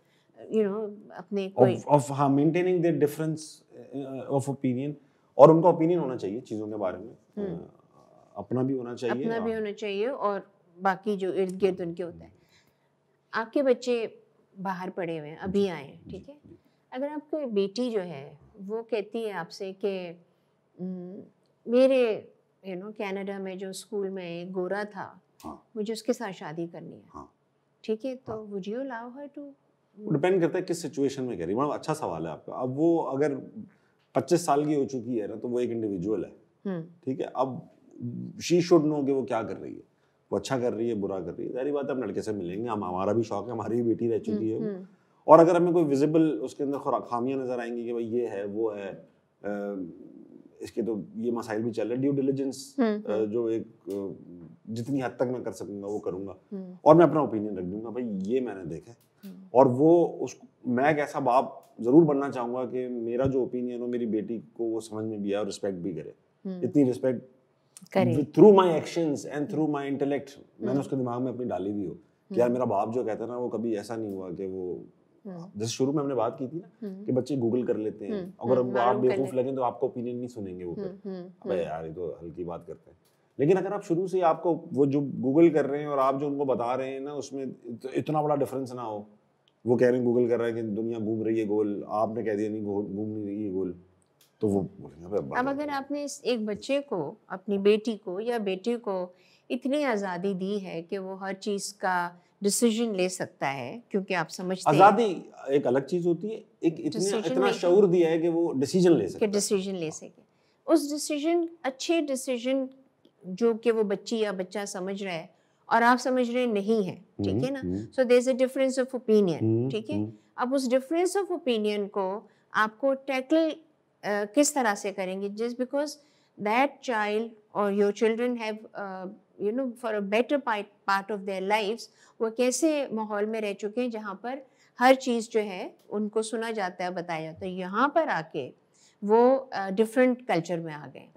you know अपने ऑफ हाँ maintaining their difference of opinion और उनका ओपिनियन होना चाहिए चीज़ों के बारे में हम्म। अपना भी होना चाहिए अपना भी हाँ। होना चाहिए और बाकी जो इर्द गिर्द उनके होता है हम्म। आपके बच्चे बाहर पड़े हुए हैं अभी आए हैं ठीक है अगर आपकी बेटी जो है वो कहती है आपसे कि मेरे यू नो कनाडा में जो स्कूल में एक गोरा था हाँ. मुझे उसके साथ शादी करनी है हाँ. ठीक है तो would you allow her to depend करता है किस सिचुएशन में कह रही है अच्छा सवाल है आपका अब वो अगर 25 साल की हो चुकी है ना तो वो एक इंडिविजुअल है हम्म। ठीक है अब शी शुड नो कि वो क्या कर रही है वो अच्छा कर रही है बुरा कर रही है सारी बात हम लड़के से मिलेंगे हम हमारा भी शौक है हमारी भी बेटी रह चुकी हम्म, है हम्म। और अगर हमें कोई विजिबल उसके अंदर खामियाँ नज़र आएंगी कि भाई ये है वो है इसके तो ये मसाइल भी चल रहे ड्यू हम्म, डिलीजेंस हम्म। जो एक जितनी हद तक मैं कर सकूंगा वो करूंगा हम्म। और मैं अपना ओपिनियन रख दूंगा भाई ये मैंने देखा और वो उस मैं एक ऐसा बाप जरूर बनना चाहूंगा कि मेरा जो ओपिनियन हो मेरी बेटी को वो समझ में भी आए और रिस्पेक्ट भी करे इतनी respect through my action and through my intellect मैंने उसके दिमाग में अपनी डाली भी हो कि यार मेरा बाप जो कहता है ना वो कभी ऐसा नहीं हुआ कि वो हम्म। जैसे शुरू में हमने बात की थी ना हम्म। कि बच्चे गूगल कर लेते हैं हम्म। अगर हमको आप बेवकूफ लगे तो आपका ओपिनियन नहीं सुनेंगे वो अबे यार ये तो हल्की बात करते हैं लेकिन अगर आप शुरू से आपको वो जो गूगल कर रहे हैं और आप जो उनको बता रहे हैं ना उसमें इतना बड़ा डिफरेंस ना हो वो कह रहे हैं गूगल कर रहे हैं कि दुनिया घूम रही है गोल आपने कह दिया नहीं घूम नहीं रही है गोल तो वो अब अगर आपने इस एक बच्चे को अपनी बेटी को या बेटे को इतनी आज़ादी दी है कि वो हर चीज़ का डिसीजन ले सकता है क्योंकि आप समझते हैं आजादी एक अलग चीज होती है एक इतना इतना शौर दिया है कि वो डिसीजन ले सके डिसीजन ले सके उस डिसीजन अच्छे डिसीजन जो कि वो बच्ची या बच्चा समझ रहा है और आप समझ रहे नहीं है ठीक है ना so there is a difference of opinion ठीक है हम्म। अब उस डिफरेंस ऑफ ओपिनियन को आपको टैकल uh, किस तरह से करेंगे जस्ट बिकॉज दैट चाइल्ड और your children have you know for a better part of their lifes वो कैसे माहौल में रह चुके हैं जहाँ पर हर चीज़ जो है उनको सुना जाता है बताया जाता है तो यहाँ पर आके वो डिफरेंट कल्चर में आ गए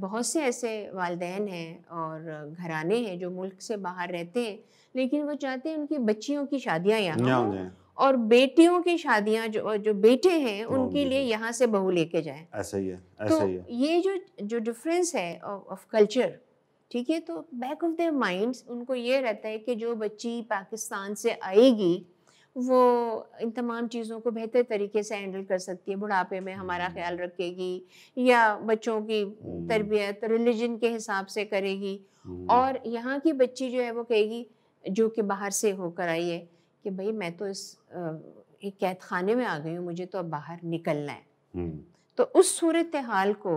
बहुत से ऐसे वालदेन हैं और घराने हैं जो मुल्क से बाहर रहते हैं लेकिन वो चाहते हैं उनकी बच्चियों की शादियाँ यहाँ और बेटियों की शादियाँ जो जो बेटे हैं उनके लिए यहाँ से बहू लेके जाए ऐसा ही है तो ऐसा तो ही है ये जो जो डिफरेंस है ऑफ कल्चर ठीक है तो बैक ऑफ देयर माइंड्स उनको ये रहता है कि जो बच्ची पाकिस्तान से आएगी वो इन तमाम चीज़ों को बेहतर तरीके से हैंडल कर सकती है बुढ़ापे में हमारा हम्म। ख्याल रखेगी या बच्चों की हम्म। तरबियत रिलीजन के हिसाब से करेगी हम्म। और यहाँ की बच्ची जो है वो कहेगी जो कि बाहर से होकर आई है कि भाई मैं तो इस एक कैद खाने में आ गई हूँ मुझे तो अब बाहर निकलना है तो उस सूरत हाल को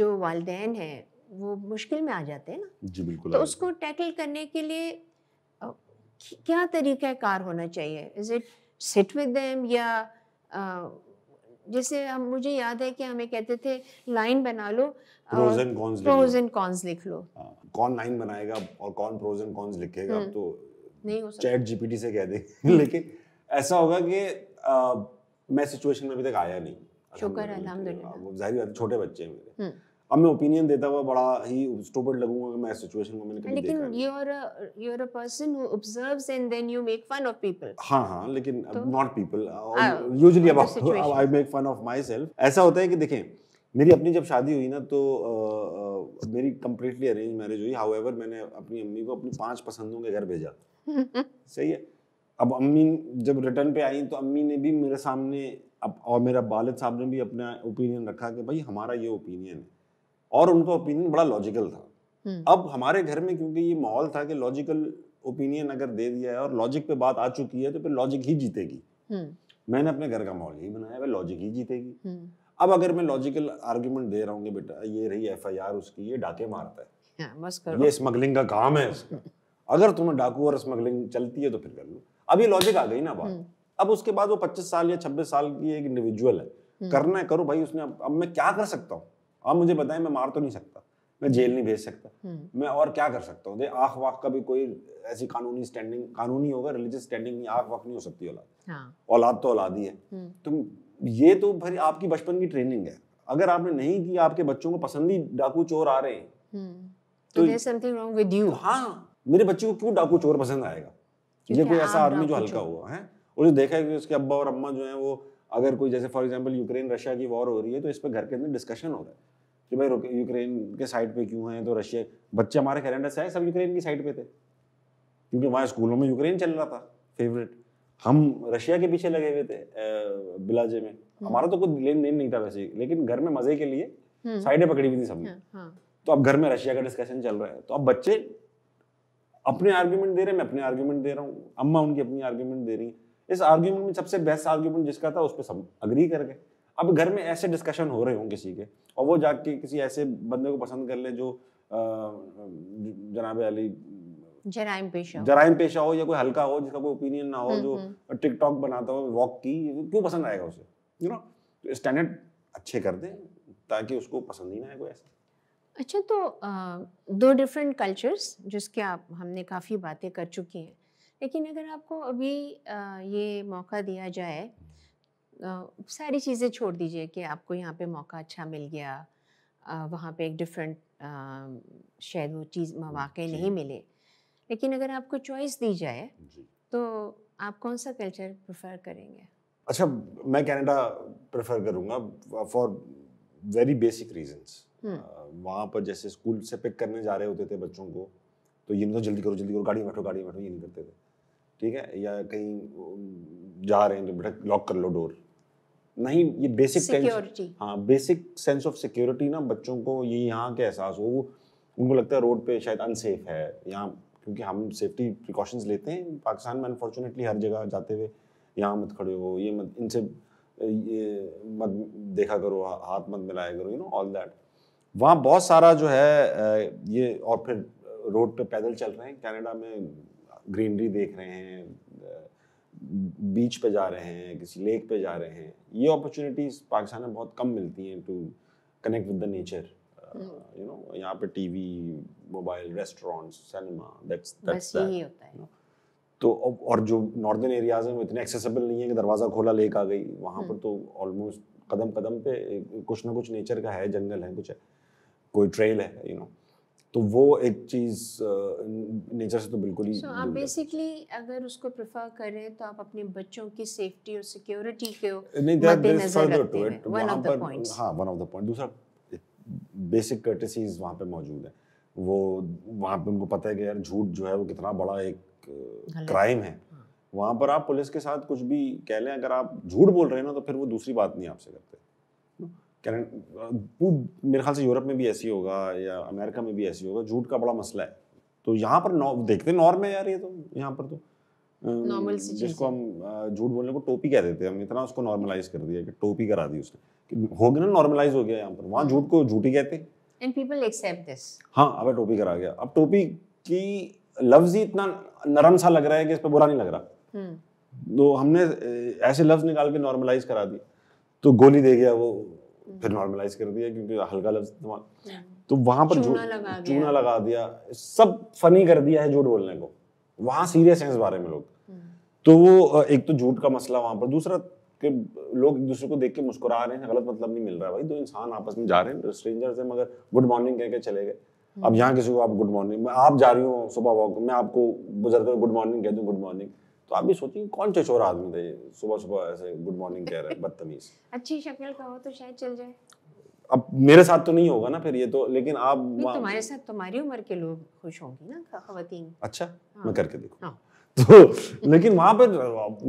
जो वालदेन हैं वो मुश्किल में आ जाते हैं ना जी बिल्कुल तो उसको टैकल करने के लिए क्या तरीका कार होना चाहिए is it sit with them या जैसे हम मुझे याद है कि हमें कहते थे लाइन बना लो pros and cons pros and cons लिख लो हाँ, कौन लाइन बनाएगा और कौन प्रोज एंड कॉन्स लिखेगा हम्म। तो नहीं हो सकता चैट जीपीटी से कह दे हम्म। लेकिन ऐसा होगा कि मैं सिचुएशन में अभी तक आया नहीं शुक्र है अल्हम्दुलिल्लाह वो जाहिर है छोटे बच्चे हैं मेरे हम्म। अब मैं ओपिनियन देता हुआ बड़ा ही स्टूपिड लगूंगा कि मैं सिचुएशन को मैंने कभी लेकिन you are you are a person who observes and then you make fun of people हां हां लेकिन not people usually about I make fun of myself ऐसा होता है कि देखें मेरी अपनी जब शादी हुई ना तो आ, uh, uh, मेरी कम्प्लीटली अरेंज मैरिज हुई हाउएवर मैंने अपनी अम्मी को अपनी पांच पसंदों के घर भेजा सही है अब अम्मी जब रिटर्न पे आई तो अम्मी ने भी मेरे सामने अब और मेरा बालिद साहब ने भी अपना ओपिनियन रखा कि भाई हमारा ये ओपिनियन है और उनका ओपिनियन बड़ा लॉजिकल था हम्म। अब हमारे घर में क्योंकि ये माहौल था कि लॉजिकल ओपिनियन अगर दे दिया है और लॉजिक पे बात आ चुकी है तो फिर लॉजिक ही जीतेगी हम्म। मैंने अपने घर का माहौल यही बनाया भाई लॉजिक ही जीतेगी हम्म। अब अगर मैं लॉजिकल आर्ग्यूमेंट दे रहा हूँ बेटा ये रही एफ उसकी ये डाके मारता है हाँ, ये स्मगलिंग का काम है अगर तुम्हें डाकू और स्मगलिंग चलती है तो फिर कर लो अब ये लॉजिक आ गई ना बात अब उसके बाद वो 25 साल या 26 साल की एक इंडिविजुअल है करना है करो भाई उसने अब, अब मैं क्या कर सकता हूँ आप मुझे बताएं मैं मार तो नहीं सकता मैं जेल नहीं भेज सकता हम्म। मैं और क्या कर सकता हूँ आख वाख का भी कोई ऐसी कानूनी स्टैंडिंग कानूनी होगा रिलीजियस स्टैंडिंग नहीं आख वाख नहीं हो सकती औलाद हाँ। औलाद तो औलाद ही है तो ये तो भाई आपकी बचपन की ट्रेनिंग है अगर आपने नहीं की आपके बच्चों को पसंद ही डाकू चोर आ रहे हैं हम्म। तो समथिंग रॉन्ग विद यू हाँ मेरे बच्चे को क्यों डाकू चोर पसंद आएगा ये कोई ऐसा आदमी जो हल्का हुआ है और जो देखा है कि उसके अब्बा और अम्मा जो है वो अगर कोई जैसे फॉर एग्जाम्पल यूक्रेन रशिया की वॉर हो रही है तो इस पर घर के अंदर डिस्कशन हो रहा है कि भाई यूक्रेन के साइड पे क्यों है तो रशिया बच्चे हमारे कैलेंडर से आए सब यूक्रेन की साइड पे थे क्योंकि वहाँ स्कूलों में यूक्रेन चल रहा था फेवरेट हम रशिया के पीछे लगे हुए थे बिलाजे में हम्म। हमारा तो कुछ लेन देन नहीं था वैसे लेकिन घर में मजे के लिए हम्म। साइडें पकड़ी हुई थी सबने हाँ।, हाँ। तो अब घर में रशिया का डिस्कशन चल रहा है तो अब बच्चे अपने आर्ग्यूमेंट दे रहे हैं मैं अपने आर्ग्यूमेंट दे रहा हूँ अम्मा उनकी अपनी आर्ग्यूमेंट दे रही है इस आर्ग्यूमेंट में सबसे बेस्ट आर्ग्यूमेंट जिसका था उस पर सब अग्री कर गए अब घर में ऐसे डिस्कशन हो रहे हों किसी के और वो जाके किसी ऐसे बंदे को पसंद कर ले जो जनाब अली जराइम पेशा जराइम पेशा हो या कोई हल्का हो जिसका कोई ओपिनियन ना हो जो टिकटॉक हम्म, हम्म। बनाता हो वॉक की क्यों पसंद आएगा उसे यू नो तो स्टैंडर्ड अच्छे कर दें ताकि उसको पसंद ही ना आए कोई ऐसा अच्छा तो आ, दो डिफरेंट कल्चर्स जिसके आप हमने काफ़ी बातें कर चुकी हैं लेकिन अगर आपको अभी ये मौका दिया जाए सारी चीज़ें छोड़ दीजिए कि आपको यहाँ पे मौका अच्छा मिल गया वहाँ पे एक डिफरेंट शायद वो चीज़ मौाक़े नहीं मिले लेकिन अगर आपको चॉइस दी जाए तो आप कौन सा कल्चर प्रेफर करेंगे अच्छा मैं कनाडा प्रेफर करूँगा फॉर वेरी बेसिक रीजंस वहाँ पर जैसे स्कूल से पिक करने जा रहे होते थे बच्चों को तो ये नहीं तो जल्दी करो जल्दी करो गाड़ी में बैठो गाड़ी में बैठो ये नहीं करते थे ठीक है या कहीं जा रहे हैं तो बेटा लॉक कर लो डोर नहीं ये बेसिक सिक्योरिटी हाँ बेसिक सेंस ऑफ सिक्योरिटी ना बच्चों को ये यहाँ के एहसास हो उनको लगता है रोड पे शायद अनसेफ है यहाँ क्योंकि हम सेफ्टी प्रिकॉशंस लेते हैं पाकिस्तान में अनफॉर्चुनेटली हर जगह जाते हुए यहाँ मत खड़े हो ये मत इनसे ये मत देखा करो हाथ मत मिलाया करो यू नो ऑल दैट वहाँ बहुत सारा जो है ये और फिर रोड पे पैदल चल रहे हैं कनाडा में ग्रीनरी देख रहे हैं बीच पे जा रहे हैं किसी लेक पे जा रहे हैं ये अपॉर्चुनिटीज़ पाकिस्तान में बहुत कम मिलती हैं to connect with the nature you know यहाँ पे TV mobile restaurants cinema that's that's यही होता है you know? तो और जो नॉर्दर्न एरियाज हैं वो इतने एक्सेसिबल नहीं है कि दरवाज़ा खोला लेक आ गई वहाँ पर हम्म। तो ऑलमोस्ट कदम कदम पे कुछ ना कुछ नेचर का है जंगल है कुछ है कोई ट्रेल है यू you नो know? तो वो एक चीज़ नेचर से तो बिल्कुल ही आप बेसिकली अगर उसको प्रेफर कर रहे हैं तो आप अपने बच्चों की सेफ्टी और सिक्योरिटी के हाँ वन ऑफ द पॉइंट्स हां वन ऑफ द पॉइंट दूसरा बेसिक कर्टेसीज वहां पे मौजूद है वो वहां पे उनको पता है कि यार झूठ जो है वो कितना बड़ा एक क्राइम है हाँ। वहां पर आप पुलिस के साथ कुछ भी कह लें अगर आप झूठ बोल रहे हैं ना तो फिर वो दूसरी बात नहीं आपसे करते करंट मेरे ख्याल से यूरोप में भी ऐसी होगा या अमेरिका में भी ऐसी होगा झूठ का बड़ा मसला है तो यहाँ पर नौ देखते नॉर्म है यार ये तो यहाँ पर तो जिसको हम झूठ बोलने को टोपी कह देते हैं हम इतना उसको नॉर्मलाइज कर दिया कि टोपी करा दी उसने कि हो गया ना नॉर्मलाइज हो गया यहाँ पर वहाँ झूठ को झूठी कहते हैं पीपल एक्सेप्ट दिस हाँ अब टोपी करा गया अब टोपी की लफ्ज ही इतना नरम सा लग रहा है कि इस पर बुरा नहीं लग रहा हम्म। तो हमने ऐसे लफ्ज निकाल के नॉर्मलाइज करा दिए तो गोली दे गया वो फिर नॉर्मलाइज कर दिया क्योंकि हल्का लफ्ज इस्तेमाल हाँ। तो वहां पर चूना लगा, चूना लगा दिया सब फनी कर दिया है झूठ बोलने को वहां सीरियस हैं इस बारे में लोग हम्म। तो वो एक तो झूठ का मसला वहां पर दूसरा कि लोग एक दूसरे को देख के मुस्कुरा रहे हैं गलत मतलब नहीं मिल रहा है भाई दो इंसान आपस में जा रहे हैं स्ट्रेंजर्स हैं मगर गुड मॉर्निंग कह के चले गए अब हम्म। यहाँ किसी को आप गुड मॉर्निंग मैं आप जा रही हूँ सुबह वॉक मैं आपको बुजुर्ग गुड मॉर्निंग कह दूँ गुड मॉर्निंग तो आप भी सोचिए कौन चोर आदमी था सुबह सुबह ऐसे गुड मॉर्निंग कह रहे हैं बदतमीज अच्छी शक्ल का हो तो शायद चल जाए अब मेरे साथ तो नहीं होगा ना फिर ये तो लेकिन आप तुम्हारे साथ तुम्हारी उम्र के लोग खुश होंगे ना खातन अच्छा हाँ। मैं करके देखूँ हाँ। तो लेकिन वहां पर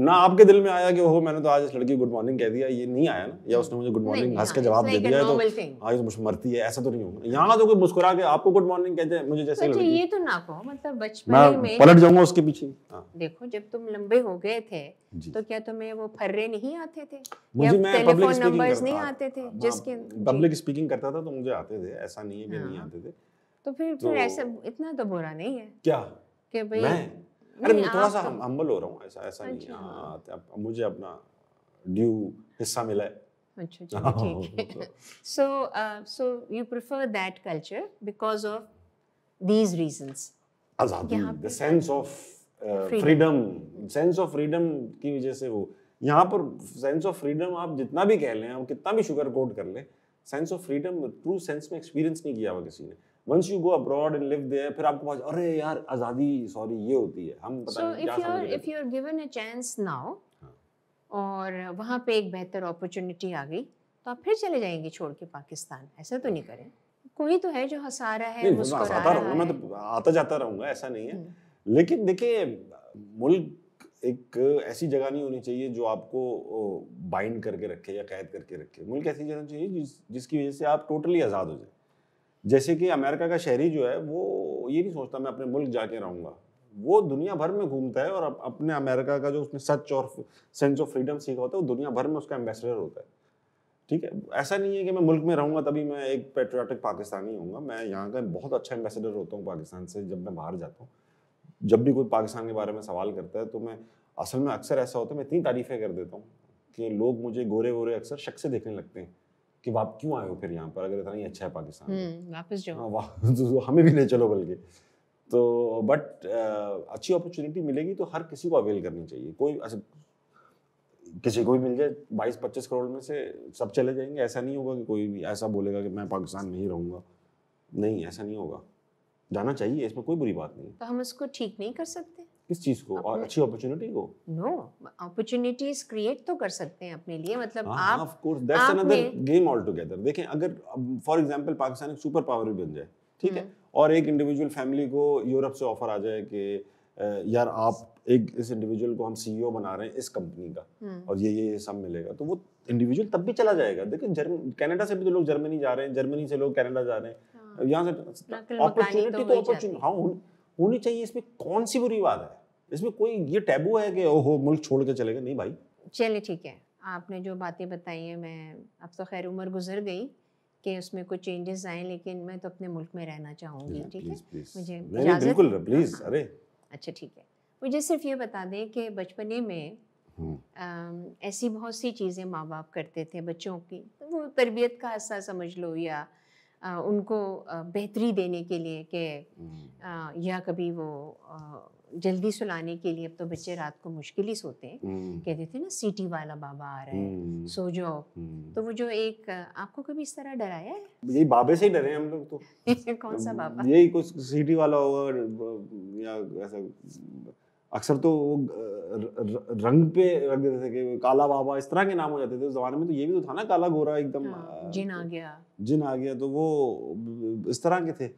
ना आपके दिल में आया कि वो मैंने तो आज इस लड़की गुड मॉर्निंग कह दिया ये नहीं आया ना या उसने मुझे गुड मॉर्निंग हंस के जवाब दे दिया तो आज हाँ, तो मुझे मरती है ऐसा तो नहीं होगा यहाँ तो कोई मुस्कुरा के आपको गुड मॉर्निंग कहते हैं मुझे जैसे ये तो ना कहो मतलब बचपन में पलट जाऊंगा उसके पीछे हाँ। देखो जब तुम लंबे हो गए थे तो क्या तुम्हें वो फर्रे नहीं आते थे मुझे मैं पब्लिक स्पीकिंग नहीं आते थे हाँ, जिसके पब्लिक स्पीकिंग करता था तो मुझे आते थे ऐसा नहीं है कि नहीं आते थे तो फिर फिर तो ऐसा इतना तो बुरा नहीं है क्या कि भाई अरे मैं थोड़ा सा तो हम्बल हो रहा हूँ ऐसा ऐसा नहीं अच्छा। हाँ तो मुझे अपना ड्यू हिस्सा मिला है अच्छा, अच्छा, अच्छा ठीक है so so you prefer that culture because of these reasons आजादी the sense of freedom sense of freedom की वजह से वो यहाँ पर सेंस ऑफ फ्रीडम आप जितना भी कह लें आप कितना भी शुगर कोट कर लें sense of freedom true sense में एक्सपीरियंस नहीं किया हुआ किसी ने once you go abroad and live there फिर आपको पास अरे यार आज़ादी सॉरी ये होती है हम पता नहीं क्या समझ रहे if you are given a chance now और वहां पे एक बेहतर अपॉर्चुनिटी आ गई तो आप फिर चले जाएंगे छोड़ के पाकिस्तान ऐसा तो नहीं करें कोई तो है जो हंसा रहा है तो मुस्कुरा रहा है मैं तो आता जाता रहूंगा ऐसा नहीं है हम्म। लेकिन देखिए मुल्क एक ऐसी जगह नहीं होनी चाहिए जो आपको बाइंड करके रखे या कैद करके रखे मुल्क ऐसी जगह चाहिए जिस जिसकी वजह से आप टोटली आज़ाद हो जाए जैसे कि अमेरिका का शहरी जो है वो ये नहीं सोचता मैं अपने मुल्क जाके रहूँगा वो दुनिया भर में घूमता है और अपने अमेरिका का जो उसने सच और सेंस ऑफ फ्रीडम सीखा होता है वो दुनिया भर में उसका एम्बेसडर होता है ठीक है ऐसा नहीं है कि मैं मुल्क में रहूँगा तभी मैं एक पेट्रियाटिक पाकिस्तानी हूँ मैं यहाँ का बहुत अच्छा एम्बेसडर होता हूँ पाकिस्तान से जब मैं बाहर जाता हूँ जब भी कोई पाकिस्तान के बारे में सवाल करता है तो मैं असल में अक्सर ऐसा होता है मैं इतनी तारीफ़ें कर देता हूँ कि लोग मुझे गोरे गोरे अक्सर शक से देखने लगते हैं कि आप क्यों आए हो फिर यहाँ पर अगर इतना ही अच्छा है पाकिस्तान हम्म, वापस जाओ हाँ, तो, तो हमें भी ले चलो बल्कि तो बट अच्छी अपॉर्चुनिटी मिलेगी तो हर किसी को अवेल करनी चाहिए कोई अच्छा, किसी को भी मिल जाए बाईस पच्चीस करोड़ में से सब चले जाएंगे ऐसा नहीं होगा कि कोई भी ऐसा बोलेगा कि मैं पाकिस्तान में ही रहूँगा नहीं ऐसा नहीं होगा जाना चाहिए इसमें कोई बुरी बात नहीं तो हम इसको ठीक नहीं कर सकते किस चीज को और अच्छी अपॉर्चुनिटी को नो अपॉर्चुनिटीज क्रिएट तो कर सकते हैं अपने लिए मतलब हाँ, आप of course that's another game altogether देखें अगर फॉर एग्जांपल पाकिस्तान एक सुपर पावर भी बन जाए ठीक है हम्म। और एक इंडिविजुअल फैमिली को यूरोप से ऑफर आ जाए कि यार आप एक इस इंडिविजुअल को हम सीईओ बना रहे हैं इस कंपनी का हम्म। और ये ये ये सब मिलेगा तो वो इंडिविजुअल तब भी चला जाएगा देखिए कनाडा से भी तो लोग जर्मनी जा रहे हैं जर्मनी से लोग कनाडा जा रहे हैं हाँ। यहाँ से अपॉर्चुनिटी तो अपॉर्चुनिटी तो हाँ होनी चाहिए इसमें कौन सी बुरी बात है इसमें कोई ये टैबू है कि ओहो मुल्क छोड़ के चले गए नहीं भाई चलिए ठीक है आपने जो बातें बताई हैं मैं अब तो खैर उम्र गुजर गई कि उसमें कुछ चेंजेस आए लेकिन मैं तो अपने मुल्क में रहना चाहूँगी ठीक है मुझे बिल्कुल प्लीज़ हाँ, हाँ। अरे अच्छा ठीक है मुझे सिर्फ ये बता दें कि बचपने में हम्म। ऐसी बहुत सी चीज़ें माँ बाप करते थे बच्चों की वो तरबियत का हिस्सा समझ लो या आ, उनको बेहतरी देने के लिए कि हम्म। या कभी वो जल्दी सुलाने के लिए अब तो बच्चे रात को मुश्किल ही सोते हैं हम्म। कहते थे ना सीटी वाला बाबा आ रहा है हम्म। सो जाओ हम्म। तो वो जो एक आपको कभी इस तरह डराया है यही बाबे से ही डरे हम लोग तो कौन सा बाबा यही कुछ सीटी वाला होगा या ऐसा अक्सर तो वो रंग पे रख देते थे कि काला बाबा इस तरह के नाम हो जाते थे उस जमाने में तो ये भी तो था ना काला गोरा एकदम हाँ, जिन आ तो गया जिन आ गया तो वो इस तरह के थे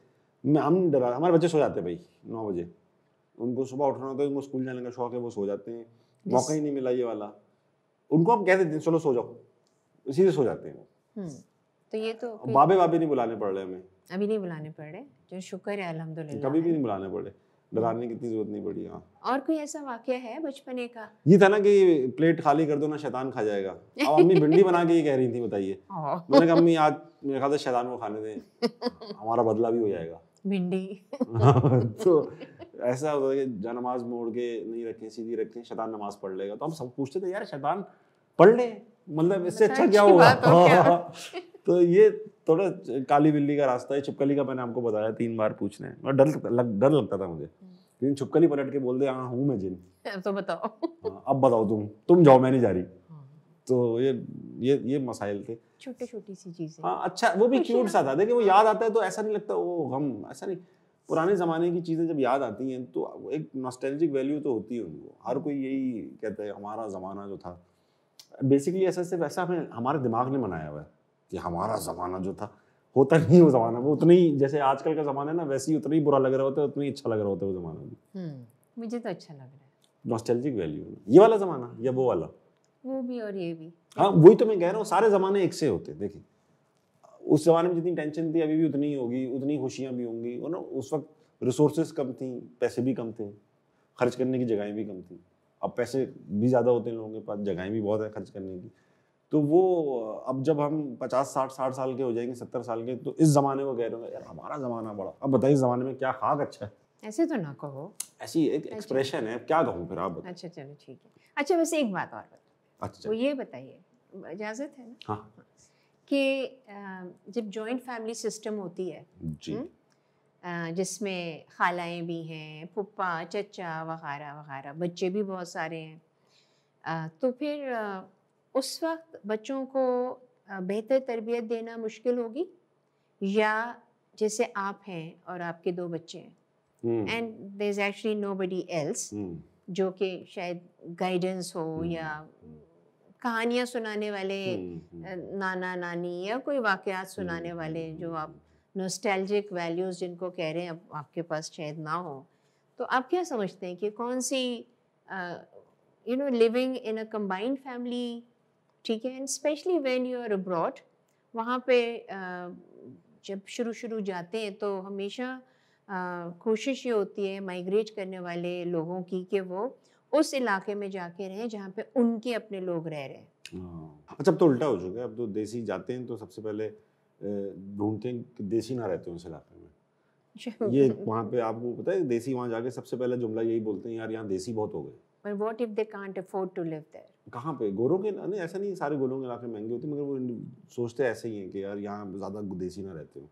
हम डरा हमारे बच्चे सो जाते भाई नौ बजे उनको सुबह उठना होता है उनको स्कूल जाने का शौक है वो सो जाते हैं मौका ही नहीं मिला ये वाला उनको हम कह देते हैं चलो सो जाओ इसी से सो जाते हैं हम्म, तो ये तो बाबे बाबे नहीं बुलाने पड़ रहे हमें अभी नहीं बुलाने पड़ रहे जो शुक्र है अलहमदुल्ला कभी भी नहीं बुलाने पड़े डराने की इतनी जरूरत नहीं पड़ी हाँ और कोई ऐसा वाक्य है बचपने का ये था ना कि प्लेट खाली कर दो ना शैतान खा जाएगा अब अम्मी भिंडी बना के ये कह रही थी बताइए मैंने कहा अम्मी आज मेरे ख्याल से शैतान को खाने दें हमारा बदला भी हो जाएगा भिंडी तो ऐसा होता है कि नमाज मोड़ के नहीं रखें सीधी रखें शैतान नमाज पढ़ लेगा तो हम सब पूछते थे यार शैतान पढ़ ले मतलब इससे अच्छा क्या होगा तो ये थोड़ा काली बिल्ली का रास्ता है छुपकली का मैंने आपको बताया तीन बार पूछने और डर लग, डर लगता था मुझे लेकिन छुपकली पलट के बोल दे हाँ हूँ मैं जिन तो बताओ हाँ, अब बताओ तुम तुम जाओ मैं नहीं जा रही हाँ। तो ये ये ये मसाइल थे छोटी छोटी सी चीजें हाँ अच्छा वो भी क्यूट सा था देखिए वो हाँ। याद आता है तो ऐसा नहीं लगता वो हम ऐसा नहीं पुराने ज़माने की चीज़ें जब याद आती हैं तो एक नॉस्टैल्जिक वैल्यू तो होती है उनको हर कोई यही कहता है हमारा ज़माना जो था बेसिकली ऐसा सिर्फ ऐसा हमें हमारे दिमाग ने बनाया हुआ है कि हमारा ज़माना जो था होता नहीं वो ज़माना वो उतना ही जैसे आजकल का ज़माना है ना वैसे ही उतना ही बुरा लग रहा होता है उतना ही अच्छा लग रहा होता है वो ज़माना भी हम्म, मुझे तो अच्छा लग रहा है नॉस्टैल्जिक वैल्यू ये वाला ज़माना या वो वाला वो भी और ये भी हाँ वही तो मैं कह रहा हूँ सारे ज़माने एक से होते हैं देखिए उस ज़माने में जितनी टेंशन थी अभी भी उतनी होगी उतनी खुशियाँ भी होंगी और ना उस वक्त रिसोर्सेज कम थी पैसे भी कम थे खर्च करने की जगहें भी कम थी अब पैसे भी ज़्यादा होते हैं लोगों के पास जगहें भी बहुत है खर्च करने की तो वो अब जब हम पचास साठ साठ साल के हो जाएंगे सत्तर साल के तो इस ज़माने को कह रहे यार हमारा ज़माना बड़ा अब बताइए ज़माने में क्या खाक अच्छा है ऐसे तो ना कहो ऐसी एक एक्सप्रेशन है क्या कहूँ फिर आप अच्छा चलो ठीक है अच्छा बस एक बात और बताओ अच्छा वो ये बताइए इजाज़त है ना हाँ कि जब जॉइंट फैमिली सिस्टम होती है जी हम्म, जिसमें खालाएँ भी हैं पप्पा चचा वगैरह वगैरह बच्चे भी बहुत सारे हैं तो फिर उस वक्त बच्चों को बेहतर तरबियत देना मुश्किल होगी या जैसे आप हैं और आपके दो बच्चे हैं and there is actually nobody else जो कि शायद गाइडेंस हो हम्म। या हम्म। कहानियाँ सुनाने वाले हम्म, हम्म। नाना नानी या कोई वाकयात हम्म, सुनाने वाले जो आप नोस्टैल्जिक वैल्यूज़ जिनको कह रहे हैं आपके पास शायद ना हो तो आप क्या समझते हैं कि कौन सी you know living in a combined family ठीक है and specially when you are abroad वहाँ पे जब शुरू शुरू जाते हैं तो हमेशा कोशिश ये होती है माइग्रेट करने वाले लोगों की कि वो उस इलाके में जाके रहें जहाँ पे उनके अपने लोग रह रहे हैं हाँ। अच्छा अब तो उल्टा हो चुका है अब तो देसी जाते हैं तो सबसे पहले ढूंढते हैं कि देसी ना रहते हैं उस इलाके में अच्छा। ये वहाँ पे आपको पता है देसी वहाँ जाके सबसे पहला जुमला यही बोलते हैं यार यहाँ देसी बहुत हो गए But what if they can't afford to live there? कहाँ पे गोरों के नहीं ऐसा नहीं सारे गोरों के इलाके महंगे होते मगर वो सोचते ऐसे ही हैं कि यार यहाँ ज़्यादा देसी ना रहते हो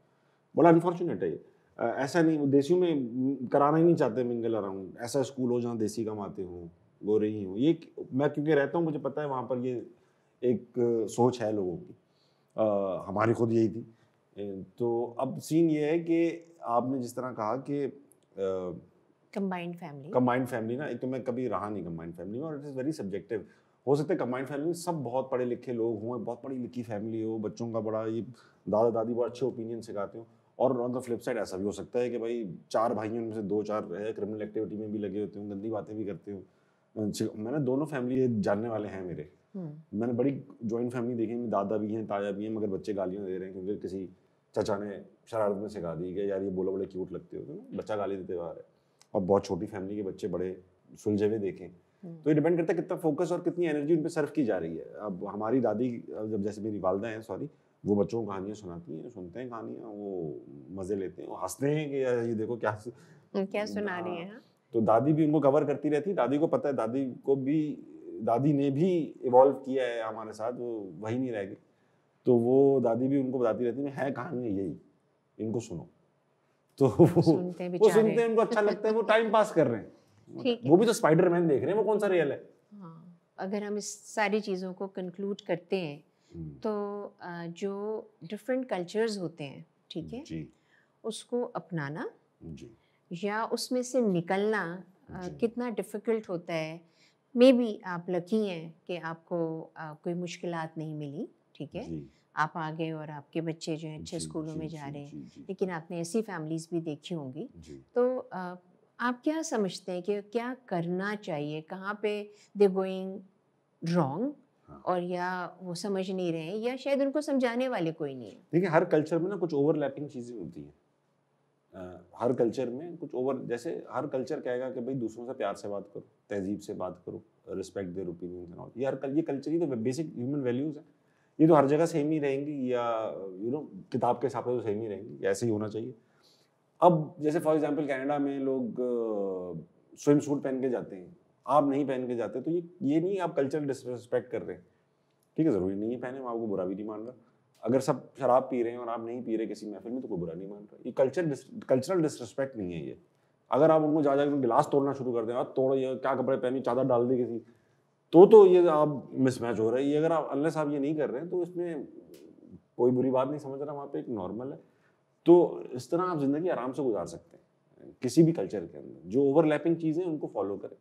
बड़ा अनफॉर्चुनेट है ये ऐसा नहीं देसियों में कराना ही नहीं चाहते मिंगल अराउंड ऐसा स्कूल हो जहाँ देसी कमाते हों गोरे ही हो ये मैं क्योंकि रहता हूँ मुझे पता है वहाँ पर ये एक सोच है लोगों की आ, हमारी खुद यही थी तो अब सीन ये है कि आपने जिस तरह कहा कि कंबाइंड फैमिली कंबाइंड फैमिली ना एक तो मैं कभी रहा नहीं कंबाइंड फैमिली में और इट इज़ वेरी सब्जेक्टिव हो सकता है कंबाइंड फैमिली सब बहुत पढ़े लिखे लोग हों बहुत पढ़ी लिखी फैमिली हो बच्चों का बड़ा ये दादा दादी बड़ा अच्छे ओपिनियन सिखाते हो और ऑन द फ्लिप साइड ऐसा भी हो सकता है कि भाई चार भाइयों उनमें से दो चार क्रिमिनल एक्टिविटी में भी लगे होते हैं गंदी बातें भी करते हो मैंने दोनों फैमिली जानने वाले हैं मेरे हम्म। मैंने बड़ी जॉइंट फैमिली देखी है दादा भी हैं ताया भी हैं मगर बच्चे गालियाँ दे रहे हैं क्योंकि किसी चाचा ने शरारत में सिखा दी कि यार ये बोलो बड़े क्यूट लगते हो बच्चा गाली देते बाहर है और बहुत छोटी फैमिली के बच्चे बड़े सुलझे हुए देखे हम्म। तो ये डिपेंड करता है कितना फोकस और कितनी एनर्जी उन पर सर्व की जा रही है अब हमारी दादी जब जैसे मेरी वालदा है सॉरी वो बच्चों को कहानियाँ सुनाती हैं सुनते हैं कहानियाँ वो मज़े लेते हैं हंसते हैं कि ये देखो क्या क्या सुना रही हाँ। है हाँ। तो दादी भी उनको कवर करती रहती दादी को पता है दादी को भी दादी ने भी इवॉल्व किया है हमारे साथ वो वही नहीं रह गई तो वो दादी भी उनको बताती रहती है है कहानी यही इनको सुनो तो वो सुनते हैं वो सुनते हैं उनको अच्छा लगता है वो टाइम पास कर रहे हैं वो भी तो स्पाइडरमैन देख रहे हैं वो कौन सा रियल है हाँ, अगर हम इस सारी चीज़ों को कंक्लूड करते हैं हम्म। तो जो डिफरेंट कल्चर्स होते हैं ठीक है उसको अपनाना या उसमें से निकलना कितना डिफ़िकल्ट होता है मे बी आप लकी हैं कि आपको कोई मुश्किल नहीं मिली ठीक है आप आ गए और आपके बच्चे जो हैं अच्छे स्कूलों में जा रहे हैं लेकिन आपने ऐसी फैमिलीज़ भी देखी होंगी तो आप क्या समझते हैं कि क्या करना चाहिए कहाँ पे दे गोइंग रॉन्ग हाँ। और या वो समझ नहीं रहे या शायद उनको समझाने वाले कोई नहीं देखिए हर कल्चर में ना कुछ ओवरलैपिंग चीज़ें होती हैं हर कल्चर में कुछ ओवर जैसे हर कल्चर कहेगा कि भाई दूसरों से प्यार से बात करो तहजीब से बात करो रिस्पेक्ट देर ओपिनियन ये हर ये कल्चर ही तो बेसिक ह्यूमन वैल्यूज़ है ये तो हर जगह सेम ही रहेंगी या यू नो किताब के हिसाब से तो सेम ही रहेंगी ऐसे ही होना चाहिए अब जैसे फॉर एग्जाम्पल कैनेडा में लोग स्विम सूट पहन के जाते हैं आप नहीं पहन के जाते तो ये ये नहीं आप कल्चर डिसरिस्पेक्ट कर रहे हैं ठीक है ज़रूरी नहीं है पहने मैं आपको बुरा भी नहीं मान रहा अगर सब शराब पी रहे हैं और आप नहीं पी रहे किसी महफिल में तो कोई बुरा नहीं मान रहा ये कल्चर कल्चरल डिसरिस्पेक्ट नहीं है ये अगर आप उनको जा जाकर गिलास तोड़ना शुरू कर दें आप तोड़ो क्या कपड़े पहने चादर डाल दें किसी तो तो ये आप मिसमैच हो रहे हैं ये अगर आप अल्लाह साहब ये नहीं कर रहे हैं तो इसमें कोई बुरी बात नहीं समझ रहा वहाँ पे एक नॉर्मल है तो इस तरह आप ज़िंदगी आराम से गुजार सकते हैं किसी भी कल्चर के अंदर जो ओवरलैपिंग चीज़ें उनको फॉलो करें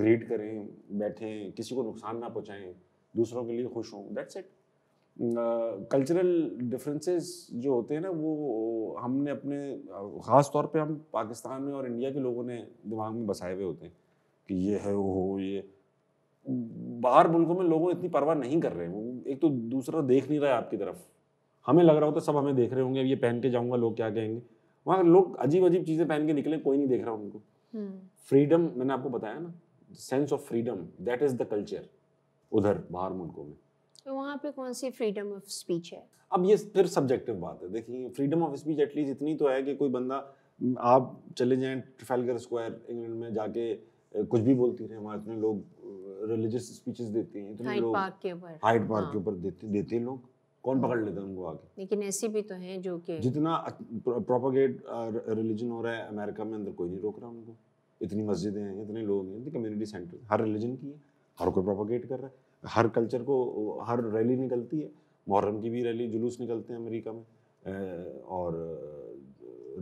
ग्रीट करें बैठें किसी को नुकसान ना पहुँचाएँ दूसरों के लिए खुश हों दैट्स इट कल्चरल डिफरेंसेस जो होते हैं ना वो हमने अपने ख़ास तौर पे हम पाकिस्तान में और इंडिया के लोगों ने दिमाग में बसाए हुए होते हैं कि ये है वो हो ये बाहर मुल्कों में लोगों इतनी परवाह नहीं कर रहे हैं एक तो दूसरा देख नहीं रहा है आपकी तरफ हमें लग रहा होता सब हमें देख रहे होंगे अब ये पहन के जाऊँगा लोग क्या कहेंगे वहाँ लोग अजीब अजीब चीज़ें पहन के निकले कोई नहीं देख रहा उनको हम्म। फ्रीडम मैंने आपको बताया ना sense of freedom that is the culture उधर बाहर मुल्कों में तो वहाँ पे कौन सी फ्रीडम ऑफ स्पीच है अब ये फिर सब्जेक्टिव बात है देखिए फ्रीडम ऑफ स्पीच एटलीस्ट इतनी तो है कि कोई बंदा आप चले जाएं ट्रफेलगर स्क्वायर इंग्लैंड में जाके कुछ भी बोलती रहे वहाँ इतने लोग रिलीजियस स्पीचेस देते हैं इतने लोग हाइट पार्क के ऊपर हाइट पार्क के हाँ। ऊपर देते देते लोग कौन पकड़ लेता है उनको आगे लेकिन ऐसे भी तो हैं जो कि जितना प्रोपोगेट रिलीजन हो रहा है अमेरिका में अंदर कोई नहीं रोक रहा उनको इतनी मस्जिदें हैं इतने लोग हैं इतनी कम्युनिटी सेंटर हर रिलीजन की है हर कोई प्रोपोगेट कर रहा है हर कल्चर को हर रैली निकलती है मुहर्रम की भी रैली जुलूस निकलते हैं अमेरिका में और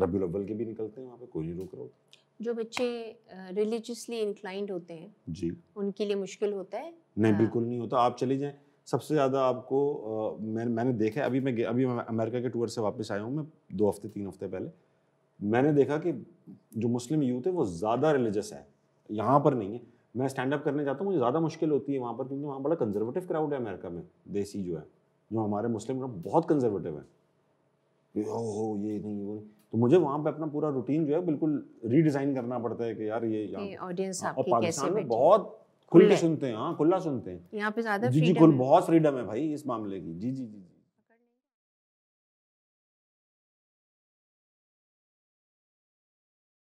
रबी अव्वल के भी निकलते हैं वहाँ पे कोई नहीं रोक रहा होता जो बच्चे रिलीजियसली इंक्लाइंड होते हैं जी उनके लिए मुश्किल होता है नहीं हाँ। बिल्कुल नहीं होता आप चले जाएं सबसे ज़्यादा आपको मैं मैंने देखा अभी मैं अभी मैं अमेरिका के टूर से वापस आया हूँ मैं दो हफ्ते तीन हफ्ते पहले मैंने देखा कि जो मुस्लिम यूथ है वो ज़्यादा रिलीजस है यहाँ पर नहीं है मैं स्टैंड अप करने जाता हूँ मुझे ज़्यादा मुश्किल होती है वहाँ पर क्योंकि वहाँ बड़ा कंजर्वेटिव क्राउड है अमेरिका में देसी जो है जो हमारे मुस्लिम बहुत कंजर्वेटिव है ओ ये नहीं वो तो मुझे वहाँ पे अपना पूरा रूटीन जो है बिल्कुल रीडिज़ाइन करना पड़ता है कि यार ये ऑडियंस हाँ, और पाकिस्तान में बहुत खुल्ले सुनते हैं हाँ खुला सुनते हैं यहाँ पे ज्यादा जी जी बहुत फ्रीडम है भाई इस मामले की जी जी जी